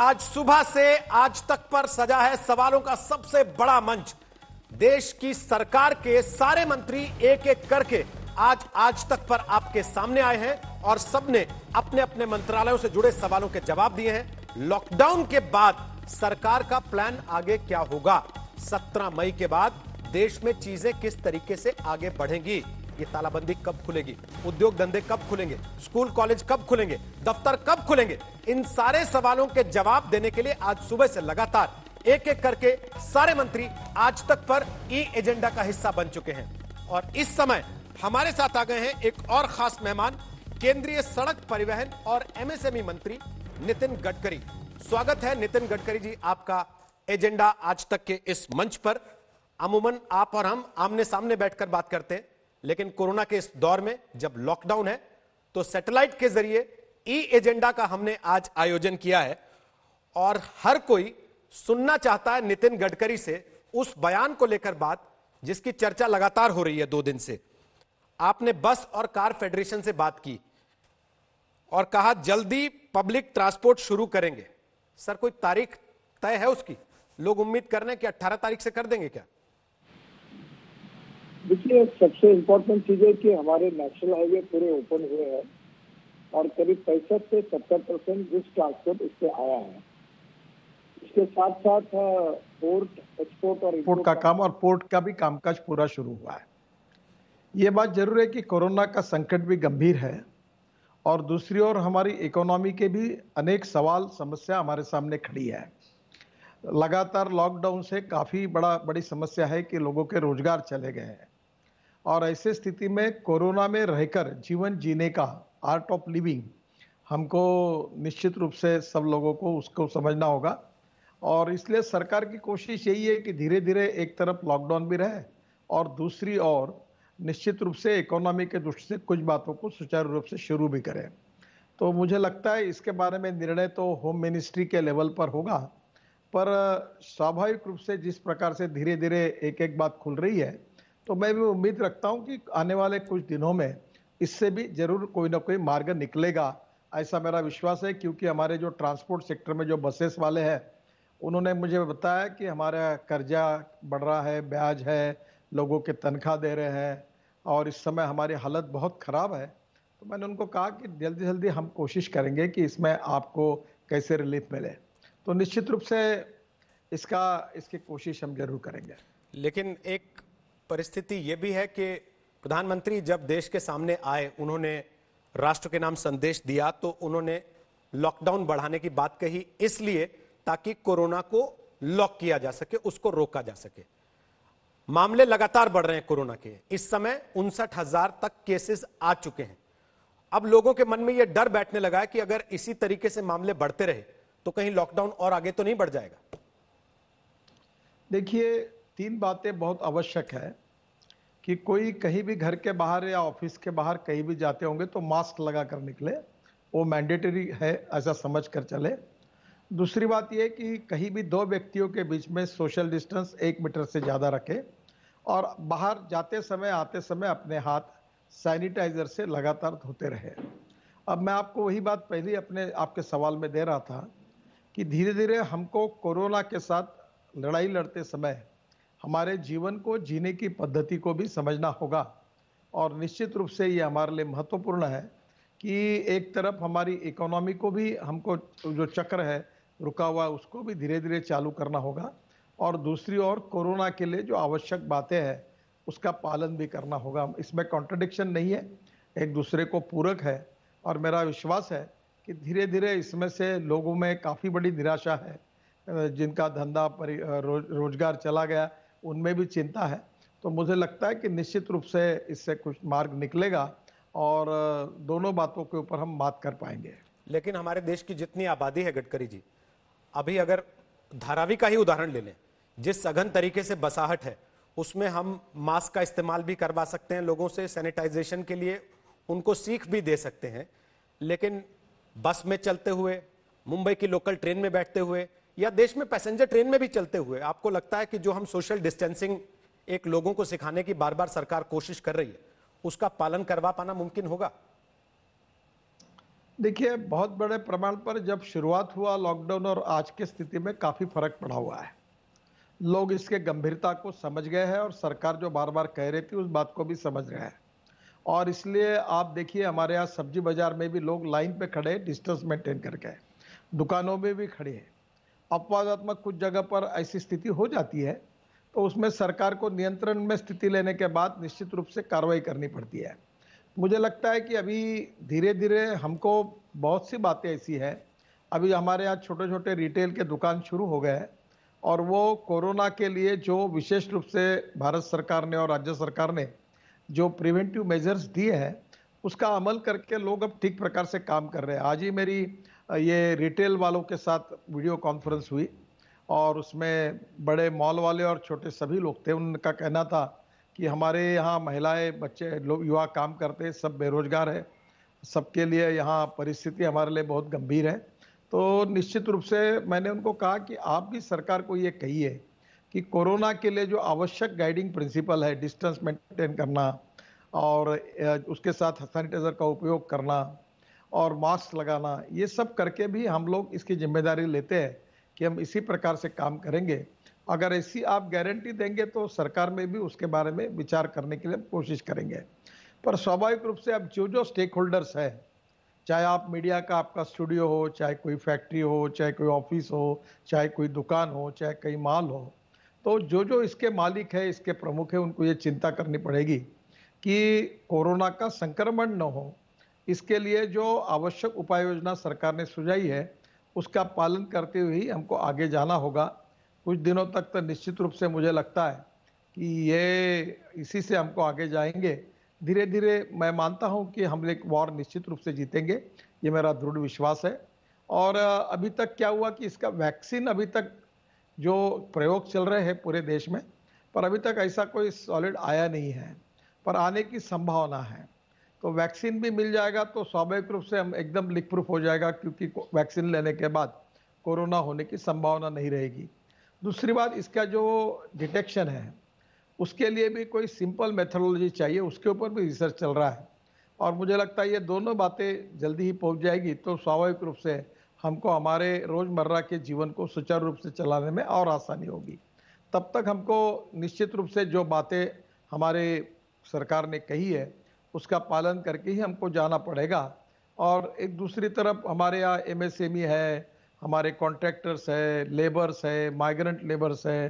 आज सुबह से आज तक पर सजा है सवालों का सबसे बड़ा मंच देश की सरकार के सारे मंत्री एक एक करके आज आज तक पर आपके सामने आए हैं और सबने अपने अपने मंत्रालयों से जुड़े सवालों के जवाब दिए हैं लॉकडाउन के बाद सरकार का प्लान आगे क्या होगा सत्रह मई के बाद देश में चीजें किस तरीके से आगे बढ़ेंगी ये तालाबंदी कब खुलेगी उद्योग धंधे कब खुलेंगे स्कूल कॉलेज कब खुलेंगे दफ्तर कब खुलेंगे इन सारे सवालों के जवाब देने के लिए आज सुबह से लगातार एक एक करके सारे मंत्री आज तक पर ई एजेंडा का हिस्सा बन चुके हैं और इस समय हमारे साथ आ गए हैं एक और खास मेहमान केंद्रीय सड़क परिवहन और एमएसएमई मंत्री नितिन गडकरी स्वागत है नितिन गडकरी जी आपका एजेंडा आज तक के इस मंच पर अमूमन आप और हम आमने सामने बैठकर बात करते हैं लेकिन कोरोना के इस दौर में जब लॉकडाउन है तो सैटेलाइट के जरिए ई एजेंडा का हमने आज आयोजन किया है और हर कोई सुनना चाहता है नितिन गडकरी से उस बयान को लेकर बात जिसकी चर्चा लगातार हो रही है दो दिन से आपने बस और कार फेडरेशन से बात की और कहा जल्दी पब्लिक ट्रांसपोर्ट शुरू करेंगे सर कोई तारीख तय है उसकी लोग उम्मीद कर रहे हैं कि 18 तारीख से कर देंगे क्या देखिए सबसे इम्पोर्टेंट चीज़ है कि हमारे नेशनल हाईवे पूरे ओपन हुए हैं और करीब पैंसठ से सत्तर परसेंट गुड्स ट्रांसपोर्ट इससे आया है इसके साथ साथ पोर्ट एक्सपोर्ट और पोर्ट का, का काम और पोर्ट का भी कामकाज पूरा शुरू हुआ है ये बात जरूर है कि कोरोना का संकट भी गंभीर है और दूसरी ओर हमारी इकोनॉमी के भी अनेक सवाल समस्या हमारे सामने खड़ी है लगातार लॉकडाउन से काफ़ी बड़ा बड़ी समस्या है कि लोगों के रोजगार चले गए हैं और ऐसे स्थिति में कोरोना में रहकर जीवन जीने का आर्ट ऑफ लिविंग हमको निश्चित रूप से सब लोगों को उसको समझना होगा और इसलिए सरकार की कोशिश यही है कि धीरे धीरे एक तरफ लॉकडाउन भी रहे और दूसरी ओर निश्चित रूप से इकोनॉमी के दृष्टि से कुछ बातों को सुचारू रूप से शुरू भी करें तो मुझे लगता है इसके बारे में निर्णय तो होम मिनिस्ट्री के लेवल पर होगा पर स्वाभाविक रूप से जिस प्रकार से धीरे धीरे एक एक बात खुल रही है तो मैं भी उम्मीद रखता हूं कि आने वाले कुछ दिनों में इससे भी जरूर कोई ना कोई मार्ग निकलेगा ऐसा मेरा विश्वास है क्योंकि हमारे जो ट्रांसपोर्ट सेक्टर में जो बसेस वाले हैं उन्होंने मुझे बताया कि हमारा कर्जा बढ़ रहा है ब्याज है लोगों के तनख्वाह दे रहे हैं और इस समय हमारी हालत बहुत ख़राब है तो मैंने उनको कहा कि जल्दी जल्दी हम कोशिश करेंगे कि इसमें आपको कैसे रिलीफ मिले तो निश्चित रूप से इसका इसकी कोशिश हम जरूर करेंगे लेकिन एक परिस्थिति ये भी है कि प्रधानमंत्री जब देश के सामने आए उन्होंने राष्ट्र के नाम संदेश दिया तो उन्होंने लॉकडाउन बढ़ाने की बात कही इसलिए ताकि कोरोना को लॉक किया जा सके उसको रोका जा सके मामले लगातार बढ़ रहे हैं कोरोना के इस समय उनसठ हजार तक केसेस आ चुके हैं अब लोगों के मन में यह डर बैठने लगा है कि अगर इसी तरीके से मामले बढ़ते रहे तो कहीं लॉकडाउन और आगे तो नहीं बढ़ जाएगा देखिए तीन बातें बहुत आवश्यक है कि कोई कहीं भी घर के बाहर या ऑफिस के बाहर कहीं भी जाते होंगे तो मास्क लगा कर निकले वो मैंडेटरी है ऐसा समझ कर चले दूसरी बात यह कि कहीं भी दो व्यक्तियों के बीच में सोशल डिस्टेंस एक मीटर से ज़्यादा रखें और बाहर जाते समय आते समय अपने हाथ सैनिटाइजर से लगातार धोते रहे अब मैं आपको वही बात पहले अपने आपके सवाल में दे रहा था कि धीरे धीरे हमको कोरोना के साथ लड़ाई लड़ते समय हमारे जीवन को जीने की पद्धति को भी समझना होगा और निश्चित रूप से ये हमारे लिए महत्वपूर्ण है कि एक तरफ हमारी इकोनॉमी को भी हमको जो चक्र है रुका हुआ उसको भी धीरे धीरे चालू करना होगा और दूसरी ओर कोरोना के लिए जो आवश्यक बातें हैं उसका पालन भी करना होगा इसमें कॉन्ट्रडिक्शन नहीं है एक दूसरे को पूरक है और मेरा विश्वास है कि धीरे धीरे इसमें से लोगों में काफ़ी बड़ी निराशा है जिनका धंधा रो, रोजगार चला गया उनमें भी चिंता है तो मुझे लगता है कि निश्चित रूप से इससे कुछ मार्ग निकलेगा और दोनों बातों के ऊपर हम बात कर पाएंगे लेकिन हमारे देश की जितनी आबादी है गडकरी जी अभी अगर धारावी का ही उदाहरण ले लें जिस सघन तरीके से बसाहट है उसमें हम मास्क का इस्तेमाल भी करवा सकते हैं लोगों से सैनिटाइजेशन के लिए उनको सीख भी दे सकते हैं लेकिन बस में चलते हुए मुंबई की लोकल ट्रेन में बैठते हुए या देश में पैसेंजर ट्रेन में भी चलते हुए आपको लगता है कि जो हम सोशल डिस्टेंसिंग एक लोगों को सिखाने की बार बार सरकार कोशिश कर रही है उसका पालन करवा पाना मुमकिन होगा देखिए बहुत बड़े प्रमाण पर जब शुरुआत हुआ लॉकडाउन और आज की स्थिति में काफ़ी फर्क पड़ा हुआ है लोग इसके गंभीरता को समझ गए हैं और सरकार जो बार बार कह रही थी उस बात को भी समझ रहे हैं और इसलिए आप देखिए हमारे यहाँ सब्जी बाजार में भी लोग लाइन पे खड़े डिस्टेंस मेंटेन करके दुकानों में भी खड़े हैं अपवादात्मक कुछ जगह पर ऐसी स्थिति हो जाती है तो उसमें सरकार को नियंत्रण में स्थिति लेने के बाद निश्चित रूप से कार्रवाई करनी पड़ती है मुझे लगता है कि अभी धीरे धीरे हमको बहुत सी बातें ऐसी हैं अभी हमारे यहाँ छोटे छोटे रिटेल के दुकान शुरू हो गए हैं और वो कोरोना के लिए जो विशेष रूप से भारत सरकार ने और राज्य सरकार ने जो प्रिवेंटिव मेजर्स दिए हैं उसका अमल करके लोग अब ठीक प्रकार से काम कर रहे हैं आज ही मेरी ये रिटेल वालों के साथ वीडियो कॉन्फ्रेंस हुई और उसमें बड़े मॉल वाले और छोटे सभी लोग थे उनका कहना था कि हमारे यहाँ महिलाएं बच्चे लोग युवा काम करते हैं सब बेरोजगार है सबके लिए यहाँ परिस्थिति हमारे लिए बहुत गंभीर है तो निश्चित रूप से मैंने उनको कहा कि आप भी सरकार को ये कहिए कि कोरोना के लिए जो आवश्यक गाइडिंग प्रिंसिपल है डिस्टेंस मेंटेन करना और उसके साथ सैनिटाइजर का उपयोग करना और मास्क लगाना ये सब करके भी हम लोग इसकी जिम्मेदारी लेते हैं कि हम इसी प्रकार से काम करेंगे अगर ऐसी आप गारंटी देंगे तो सरकार में भी उसके बारे में विचार करने के लिए कोशिश करेंगे पर स्वाभाविक रूप से अब जो जो स्टेक होल्डर्स है चाहे आप मीडिया का आपका स्टूडियो हो चाहे कोई फैक्ट्री हो चाहे कोई ऑफिस हो चाहे कोई दुकान हो चाहे कोई माल हो तो जो जो इसके मालिक है इसके प्रमुख है उनको ये चिंता करनी पड़ेगी कि कोरोना का संक्रमण न हो इसके लिए जो आवश्यक उपाय योजना सरकार ने सुझाई है उसका पालन करते हुए हमको आगे जाना होगा कुछ दिनों तक तो निश्चित रूप से मुझे लगता है कि ये इसी से हमको आगे जाएंगे धीरे धीरे मैं मानता हूँ कि हम एक वॉर निश्चित रूप से जीतेंगे ये मेरा दृढ़ विश्वास है और अभी तक क्या हुआ कि इसका वैक्सीन अभी तक जो प्रयोग चल रहे हैं पूरे देश में पर अभी तक ऐसा कोई सॉलिड आया नहीं है पर आने की संभावना है तो वैक्सीन भी मिल जाएगा तो स्वाभाविक रूप से हम एकदम लिक प्रूफ हो जाएगा क्योंकि वैक्सीन लेने के बाद कोरोना होने की संभावना नहीं रहेगी दूसरी बात इसका जो डिटेक्शन है उसके लिए भी कोई सिंपल मेथडोलॉजी चाहिए उसके ऊपर भी रिसर्च चल रहा है और मुझे लगता है ये दोनों बातें जल्दी ही पहुंच जाएगी तो स्वाभाविक रूप से हमको हमारे रोज़मर्रा के जीवन को सुचारू रूप से चलाने में और आसानी होगी तब तक हमको निश्चित रूप से जो बातें हमारे सरकार ने कही है उसका पालन करके ही हमको जाना पड़ेगा और एक दूसरी तरफ हमारे यहाँ एम एम एस ई है हमारे कॉन्ट्रैक्टर्स है लेबर्स है माइग्रेंट लेबर्स है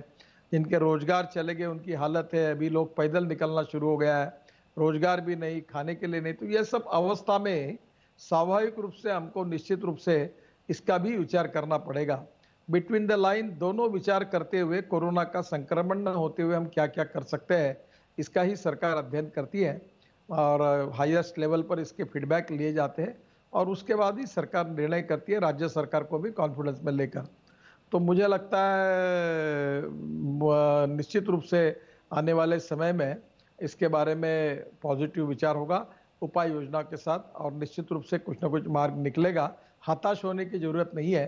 जिनके रोज़गार चले गए उनकी हालत है अभी लोग पैदल निकलना शुरू हो गया है रोज़गार भी नहीं खाने के लिए नहीं तो यह सब अवस्था में स्वाभाविक रूप से हमको निश्चित रूप से इसका भी विचार करना पड़ेगा बिटवीन द लाइन दोनों विचार करते हुए कोरोना का संक्रमण न होते हुए हम क्या क्या कर सकते हैं इसका ही सरकार अध्ययन करती है और हाईएस्ट लेवल पर इसके फीडबैक लिए जाते हैं और उसके बाद ही सरकार निर्णय करती है राज्य सरकार को भी कॉन्फिडेंस में लेकर तो मुझे लगता है निश्चित रूप से आने वाले समय में इसके बारे में पॉजिटिव विचार होगा उपाय योजना के साथ और निश्चित रूप से कुछ ना कुछ मार्ग निकलेगा हताश होने की ज़रूरत नहीं है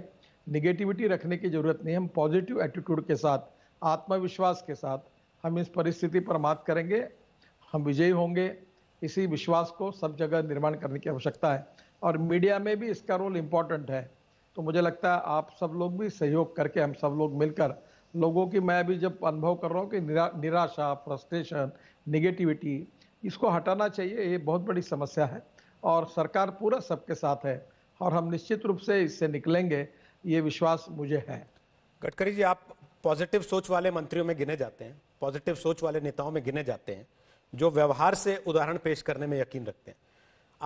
निगेटिविटी रखने की ज़रूरत नहीं हम पॉजिटिव एटीट्यूड के साथ आत्मविश्वास के साथ हम इस परिस्थिति पर मात करेंगे हम विजयी होंगे इसी विश्वास को सब जगह निर्माण करने की आवश्यकता है और मीडिया में भी इसका रोल इम्पॉर्टेंट है तो मुझे लगता है आप सब लोग भी सहयोग करके हम सब लोग मिलकर लोगों की मैं भी जब अनुभव कर रहा हूँ कि निरा, निराशा फ्रस्ट्रेशन निगेटिविटी इसको हटाना चाहिए ये बहुत बड़ी समस्या है और सरकार पूरा सबके साथ है और हम निश्चित रूप से इससे निकलेंगे ये विश्वास मुझे है गडकरी जी आप पॉजिटिव सोच वाले मंत्रियों में गिने जाते हैं पॉजिटिव सोच वाले नेताओं में गिने जाते हैं जो व्यवहार से उदाहरण पेश करने में यकीन रखते हैं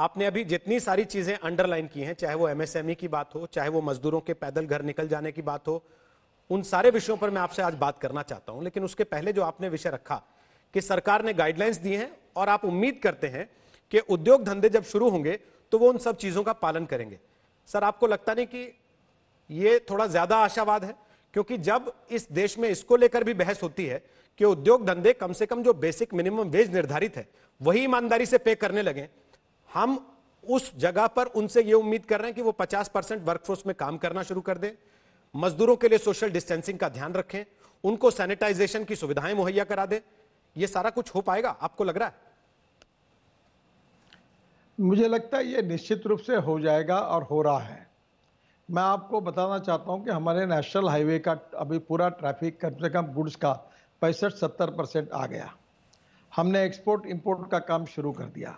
आपने अभी जितनी सारी चीजें अंडरलाइन की हैं चाहे वो एमएसएमई की बात हो चाहे वो मजदूरों के पैदल घर निकल जाने की बात हो उन सारे विषयों पर मैं आपसे आज बात करना चाहता हूं लेकिन उसके पहले जो आपने विषय रखा कि सरकार ने गाइडलाइंस दी हैं और आप उम्मीद करते हैं कि उद्योग धंधे जब शुरू होंगे तो वो उन सब चीज़ों का पालन करेंगे सर आपको लगता नहीं कि ये थोड़ा ज़्यादा आशावाद है क्योंकि जब इस देश में इसको लेकर भी बहस होती है कि उद्योग धंधे कम से कम जो बेसिक मिनिमम वेज निर्धारित है वही ईमानदारी से पे करने लगे हम उस जगह पर उनसे ये उम्मीद कर रहे हैं कि वो 50 परसेंट वर्कफोर्स में काम करना शुरू कर दें मजदूरों के लिए सोशल डिस्टेंसिंग का ध्यान रखें उनको सैनिटाइजेशन की सुविधाएं मुहैया करा दें ये सारा कुछ हो पाएगा आपको लग रहा है मुझे लगता है ये निश्चित रूप से हो जाएगा और हो रहा है मैं आपको बताना चाहता हूँ कि हमारे नेशनल हाईवे का अभी पूरा ट्रैफिक कम से कम गुड्स का पैंसठ सत्तर परसेंट आ गया हमने एक्सपोर्ट इंपोर्ट का काम शुरू कर दिया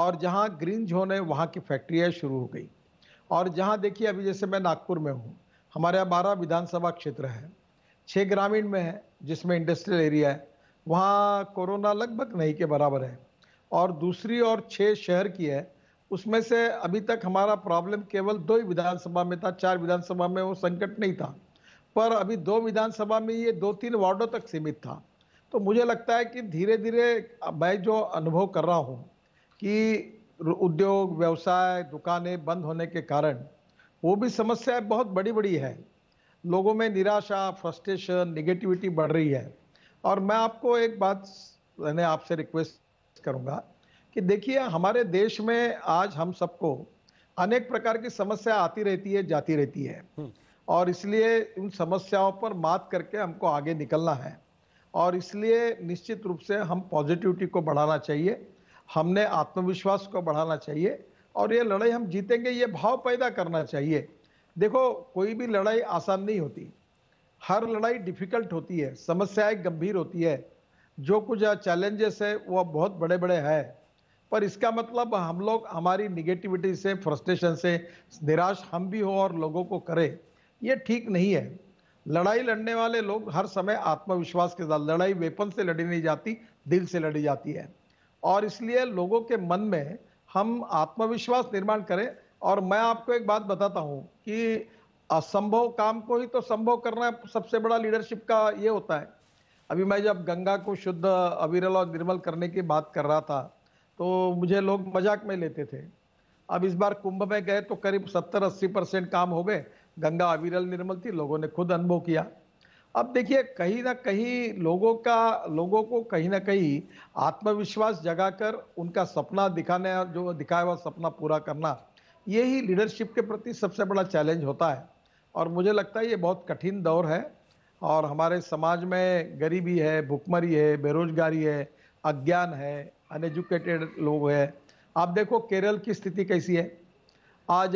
और जहाँ ग्रीन जोन है वहाँ की फैक्ट्रियाँ शुरू हो गई और जहाँ देखिए अभी जैसे मैं नागपुर में हूँ हमारे यहाँ बारह विधानसभा क्षेत्र है छः ग्रामीण में है जिसमें इंडस्ट्रियल एरिया है वहाँ कोरोना लगभग नहीं के बराबर है और दूसरी और छः शहर की है उसमें से अभी तक हमारा प्रॉब्लम केवल दो ही विधानसभा में था चार विधानसभा में वो संकट नहीं था पर अभी दो विधानसभा में ये दो तीन वार्डों तक सीमित था तो मुझे लगता है कि धीरे धीरे मैं जो अनुभव कर रहा हूँ कि उद्योग व्यवसाय दुकानें बंद होने के कारण वो भी समस्याएं बहुत बड़ी बड़ी है लोगों में निराशा फ्रस्ट्रेशन निगेटिविटी बढ़ रही है और मैं आपको एक बात मैंने आपसे रिक्वेस्ट करूंगा कि देखिए हमारे देश में आज हम सबको अनेक प्रकार की समस्या आती रहती है जाती रहती है हम्म। और इसलिए उन समस्याओं पर मात करके हमको आगे निकलना है और इसलिए निश्चित रूप से हम पॉजिटिविटी को बढ़ाना चाहिए हमने आत्मविश्वास को बढ़ाना चाहिए और ये लड़ाई हम जीतेंगे ये भाव पैदा करना चाहिए देखो कोई भी लड़ाई आसान नहीं होती हर लड़ाई डिफिकल्ट होती है समस्याएं गंभीर होती है जो कुछ चैलेंजेस है वो बहुत बड़े बड़े हैं पर इसका मतलब हम लोग हमारी निगेटिविटी से फ्रस्ट्रेशन से निराश हम भी हो और लोगों को करें ये ठीक नहीं है लड़ाई लड़ने वाले लोग हर समय आत्मविश्वास के साथ लड़ाई वेपन से लड़ी नहीं जाती दिल से लड़ी जाती है और इसलिए लोगों के मन में हम आत्मविश्वास निर्माण करें और मैं आपको एक बात बताता हूँ कि असंभव काम को ही तो संभव करना सबसे बड़ा लीडरशिप का ये होता है अभी मैं जब गंगा को शुद्ध अविरल और निर्मल करने की बात कर रहा था तो मुझे लोग मजाक में लेते थे अब इस बार कुंभ में गए तो करीब 70-80 परसेंट काम हो गए गंगा अविरल निर्मल थी लोगों ने खुद अनुभव किया अब देखिए कहीं ना कहीं लोगों का लोगों को कहीं ना कहीं आत्मविश्वास जगाकर उनका सपना दिखाने जो दिखाया हुआ सपना पूरा करना यही लीडरशिप के प्रति सबसे बड़ा चैलेंज होता है और मुझे लगता है ये बहुत कठिन दौर है और हमारे समाज में गरीबी है भुखमरी है बेरोजगारी है अज्ञान है अनएजुकेटेड लोग है आप देखो केरल की स्थिति कैसी है आज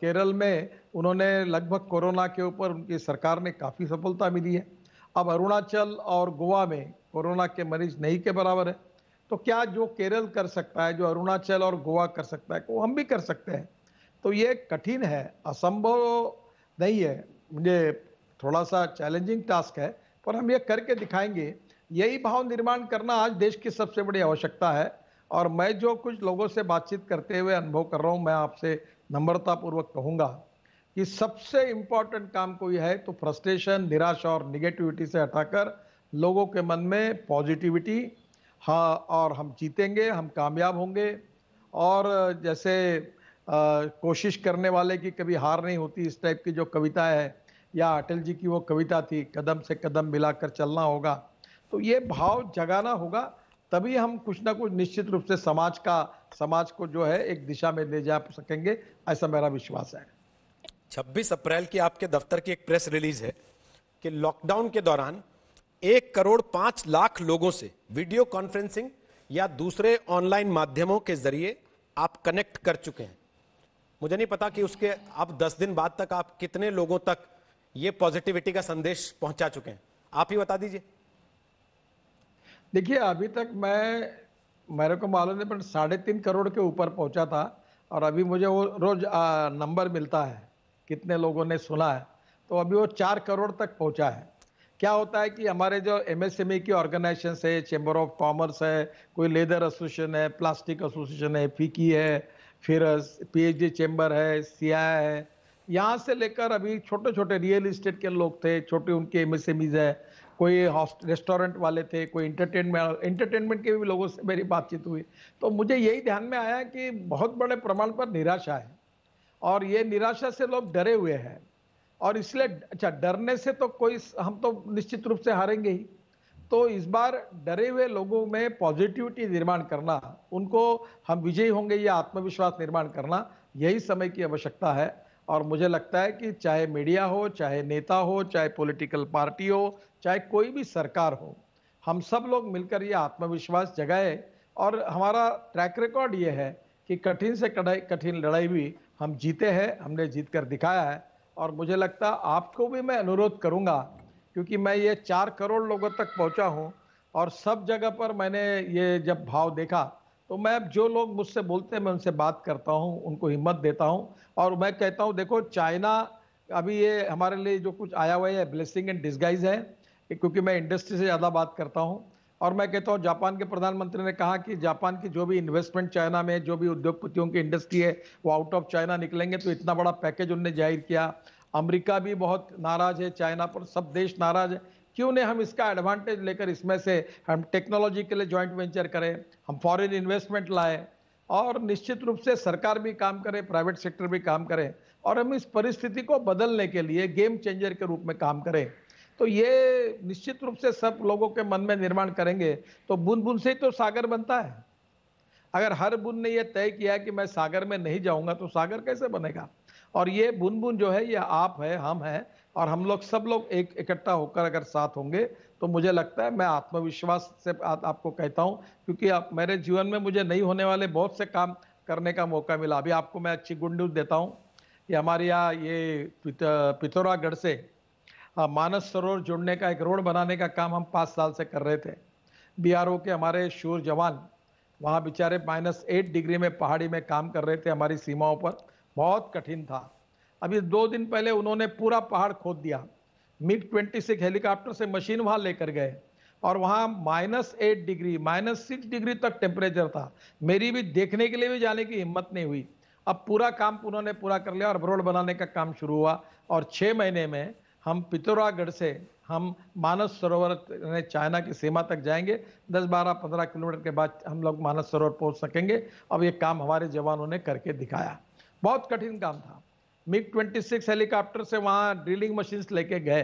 केरल में उन्होंने लगभग कोरोना के ऊपर उनकी सरकार ने काफ़ी सफलता मिली है अब अरुणाचल और गोवा में कोरोना के मरीज नहीं के बराबर है तो क्या जो केरल कर सकता है जो अरुणाचल और गोवा कर सकता है वो हम भी कर सकते हैं तो ये कठिन है असंभव नहीं है मुझे थोड़ा सा चैलेंजिंग टास्क है पर हम ये करके दिखाएंगे यही भाव निर्माण करना आज देश की सबसे बड़ी आवश्यकता है और मैं जो कुछ लोगों से बातचीत करते हुए अनुभव कर रहा हूँ मैं आपसे नम्रतापूर्वक कहूँगा कि सबसे इम्पॉर्टेंट काम कोई है तो फ्रस्ट्रेशन निराशा और निगेटिविटी से हटाकर लोगों के मन में पॉजिटिविटी हाँ और हम जीतेंगे हम कामयाब होंगे और जैसे आ, कोशिश करने वाले की कभी हार नहीं होती इस टाइप की जो कविता है या अटल जी की वो कविता थी कदम से कदम मिलाकर चलना होगा तो ये भाव जगाना होगा तभी हम कुछ ना कुछ निश्चित रूप से समाज का समाज को जो है एक दिशा में ले जा सकेंगे ऐसा मेरा विश्वास है 26 अप्रैल की आपके दफ्तर की एक प्रेस रिलीज है कि लॉकडाउन के दौरान एक करोड़ पांच लाख लोगों से वीडियो कॉन्फ्रेंसिंग या दूसरे ऑनलाइन माध्यमों के जरिए आप कनेक्ट कर चुके हैं मुझे नहीं पता कि उसके आप दस दिन बाद तक आप कितने लोगों तक ये पॉजिटिविटी का संदेश पहुंचा चुके हैं आप ही बता दीजिए देखिए अभी तक मैं मेरे को मालूम नहीं पर साढ़े तीन करोड़ के ऊपर पहुंचा था और अभी मुझे वो रोज आ, नंबर मिलता है कितने लोगों ने सुना है तो अभी वो चार करोड़ तक पहुंचा है क्या होता है कि हमारे जो एमएसएमई e की ऑर्गेनाइजेशन है चेंबर ऑफ कॉमर्स है कोई लेदर एसोसिएशन है प्लास्टिक एसोसिएशन है फीकी है फिर पीएचडी चेंबर है सिया है यहाँ से लेकर अभी छोटे छोटे रियल इस्टेट के लोग थे छोटे उनके एमएसएमईज है कोई रेस्टोरेंट वाले थे कोई इंटरटेनमेंट इंटरटेनमेंट के भी लोगों से मेरी बातचीत हुई तो मुझे यही ध्यान में आया कि बहुत बड़े प्रमाण पर निराशा है और ये निराशा से लोग डरे हुए हैं और इसलिए अच्छा डरने से तो कोई हम तो निश्चित रूप से हारेंगे ही तो इस बार डरे हुए लोगों में पॉजिटिविटी निर्माण करना उनको हम विजयी होंगे या आत्मविश्वास निर्माण करना यही समय की आवश्यकता है और मुझे लगता है कि चाहे मीडिया हो चाहे नेता हो चाहे पॉलिटिकल पार्टी हो चाहे कोई भी सरकार हो हम सब लोग मिलकर ये आत्मविश्वास जगाए और हमारा ट्रैक रिकॉर्ड ये है कि कठिन से कड़ाई कठिन लड़ाई भी हम जीते हैं हमने जीत कर दिखाया है और मुझे लगता आपको भी मैं अनुरोध करूँगा क्योंकि मैं ये चार करोड़ लोगों तक पहुँचा हूँ और सब जगह पर मैंने ये जब भाव देखा तो मैं जो लोग मुझसे बोलते हैं मैं उनसे बात करता हूँ उनको हिम्मत देता हूँ और मैं कहता हूँ देखो चाइना अभी ये हमारे लिए जो कुछ आया हुआ है ब्लेसिंग एंड डिस्गाइज है क्योंकि मैं इंडस्ट्री से ज़्यादा बात करता हूँ और मैं कहता हूँ जापान के प्रधानमंत्री ने कहा कि जापान की जो भी इन्वेस्टमेंट चाइना में जो भी उद्योगपतियों की इंडस्ट्री है वो आउट ऑफ चाइना निकलेंगे तो इतना बड़ा पैकेज उनने जाहिर किया अमेरिका भी बहुत नाराज है चाइना पर सब देश नाराज है क्यों नहीं हम इसका एडवांटेज लेकर इसमें से हम टेक्नोलॉजी के लिए ज्वाइंट वेंचर करें हम फॉरेन इन्वेस्टमेंट लाएं और निश्चित रूप से सरकार भी काम करे प्राइवेट सेक्टर भी काम करे और हम इस परिस्थिति को बदलने के लिए गेम चेंजर के रूप में काम करें तो ये निश्चित रूप से सब लोगों के मन में निर्माण करेंगे तो बुंद बुंद से ही तो सागर बनता है अगर हर बुन ने यह तय किया कि मैं सागर में नहीं जाऊंगा तो सागर कैसे बनेगा और ये बुंद बुंद जो है ये आप है हम हैं और हम लोग सब लोग एक इकट्ठा होकर अगर साथ होंगे तो मुझे लगता है मैं आत्मविश्वास से आ, आपको कहता हूं क्योंकि आप मेरे जीवन में मुझे नहीं होने वाले बहुत से काम करने का मौका मिला अभी आपको मैं अच्छी गुड न्यूज़ देता हूँ कि हमारे यहाँ ये पिथौरागढ़ से हाँ, मानस सरोवर जुड़ने का एक रोड बनाने का काम हम पाँच साल से कर रहे थे बी के हमारे शूर जवान वहाँ बेचारे माइनस एट डिग्री में पहाड़ी में काम कर रहे थे हमारी सीमाओं पर बहुत कठिन था अभी दो दिन पहले उन्होंने पूरा पहाड़ खोद दिया मिग ट्वेंटी सिक्स हेलीकॉप्टर से मशीन वहाँ लेकर गए और वहाँ minus eight degree minus six degree तक टेम्परेचर था मेरी भी देखने के लिए भी जाने की हिम्मत नहीं हुई अब पूरा काम उन्होंने पूरा कर लिया और रोड बनाने का काम शुरू हुआ और छः महीने में हम पिथौरागढ़ से हम मानस सरोवर चाइना की सीमा तक जाएंगे 10-12-15 किलोमीटर के बाद हम लोग मानस सरोवर पहुंच सकेंगे अब ये काम हमारे जवानों ने करके दिखाया बहुत कठिन काम था मिग 26 हेलीकॉप्टर से वहाँ ड्रिलिंग मशीन्स लेके गए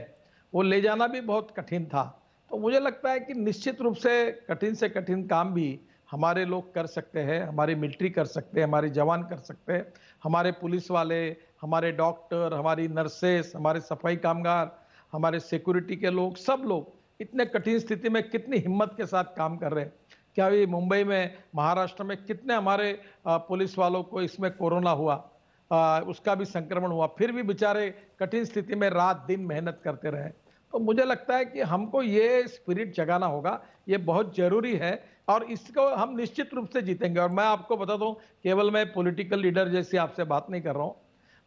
वो ले जाना भी बहुत कठिन था तो मुझे लगता है कि निश्चित रूप से कठिन से कठिन काम भी हमारे लोग कर सकते हैं हमारी मिलिट्री कर सकते हैं हमारे जवान कर सकते हैं हमारे पुलिस वाले हमारे डॉक्टर हमारी नर्सेस हमारे सफाई कामगार हमारे सिक्योरिटी के लोग सब लोग इतने कठिन स्थिति में कितनी हिम्मत के साथ काम कर रहे हैं क्या ये मुंबई में महाराष्ट्र में कितने हमारे पुलिस वालों को इसमें कोरोना हुआ आ, उसका भी संक्रमण हुआ फिर भी बेचारे कठिन स्थिति में रात दिन मेहनत करते रहे तो मुझे लगता है कि हमको ये स्पिरिट जगाना होगा ये बहुत जरूरी है और इसको हम निश्चित रूप से जीतेंगे और मैं आपको बता दूं केवल मैं पॉलिटिकल लीडर जैसी आपसे बात नहीं कर रहा हूं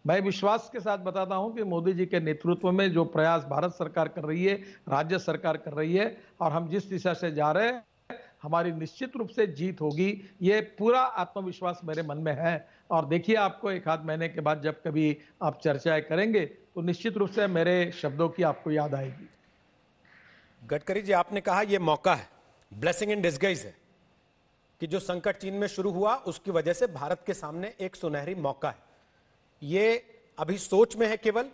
मैं विश्वास के साथ बताता हूं कि मोदी जी के नेतृत्व में जो प्रयास भारत सरकार कर रही है राज्य सरकार कर रही है और हम जिस दिशा से जा रहे हैं हमारी निश्चित रूप से जीत होगी ये पूरा आत्मविश्वास मेरे मन में है और देखिए आपको एक आध महीने के बाद जब कभी आप चर्चाएं करेंगे तो निश्चित रूप से मेरे शब्दों की आपको याद आएगी गडकरी जी आपने कहा यह मौका है ब्लेसिंग इन डिस्गाइज है कि जो संकट चीन में शुरू हुआ उसकी वजह से भारत के सामने एक सुनहरी मौका है ये अभी सोच में है केवल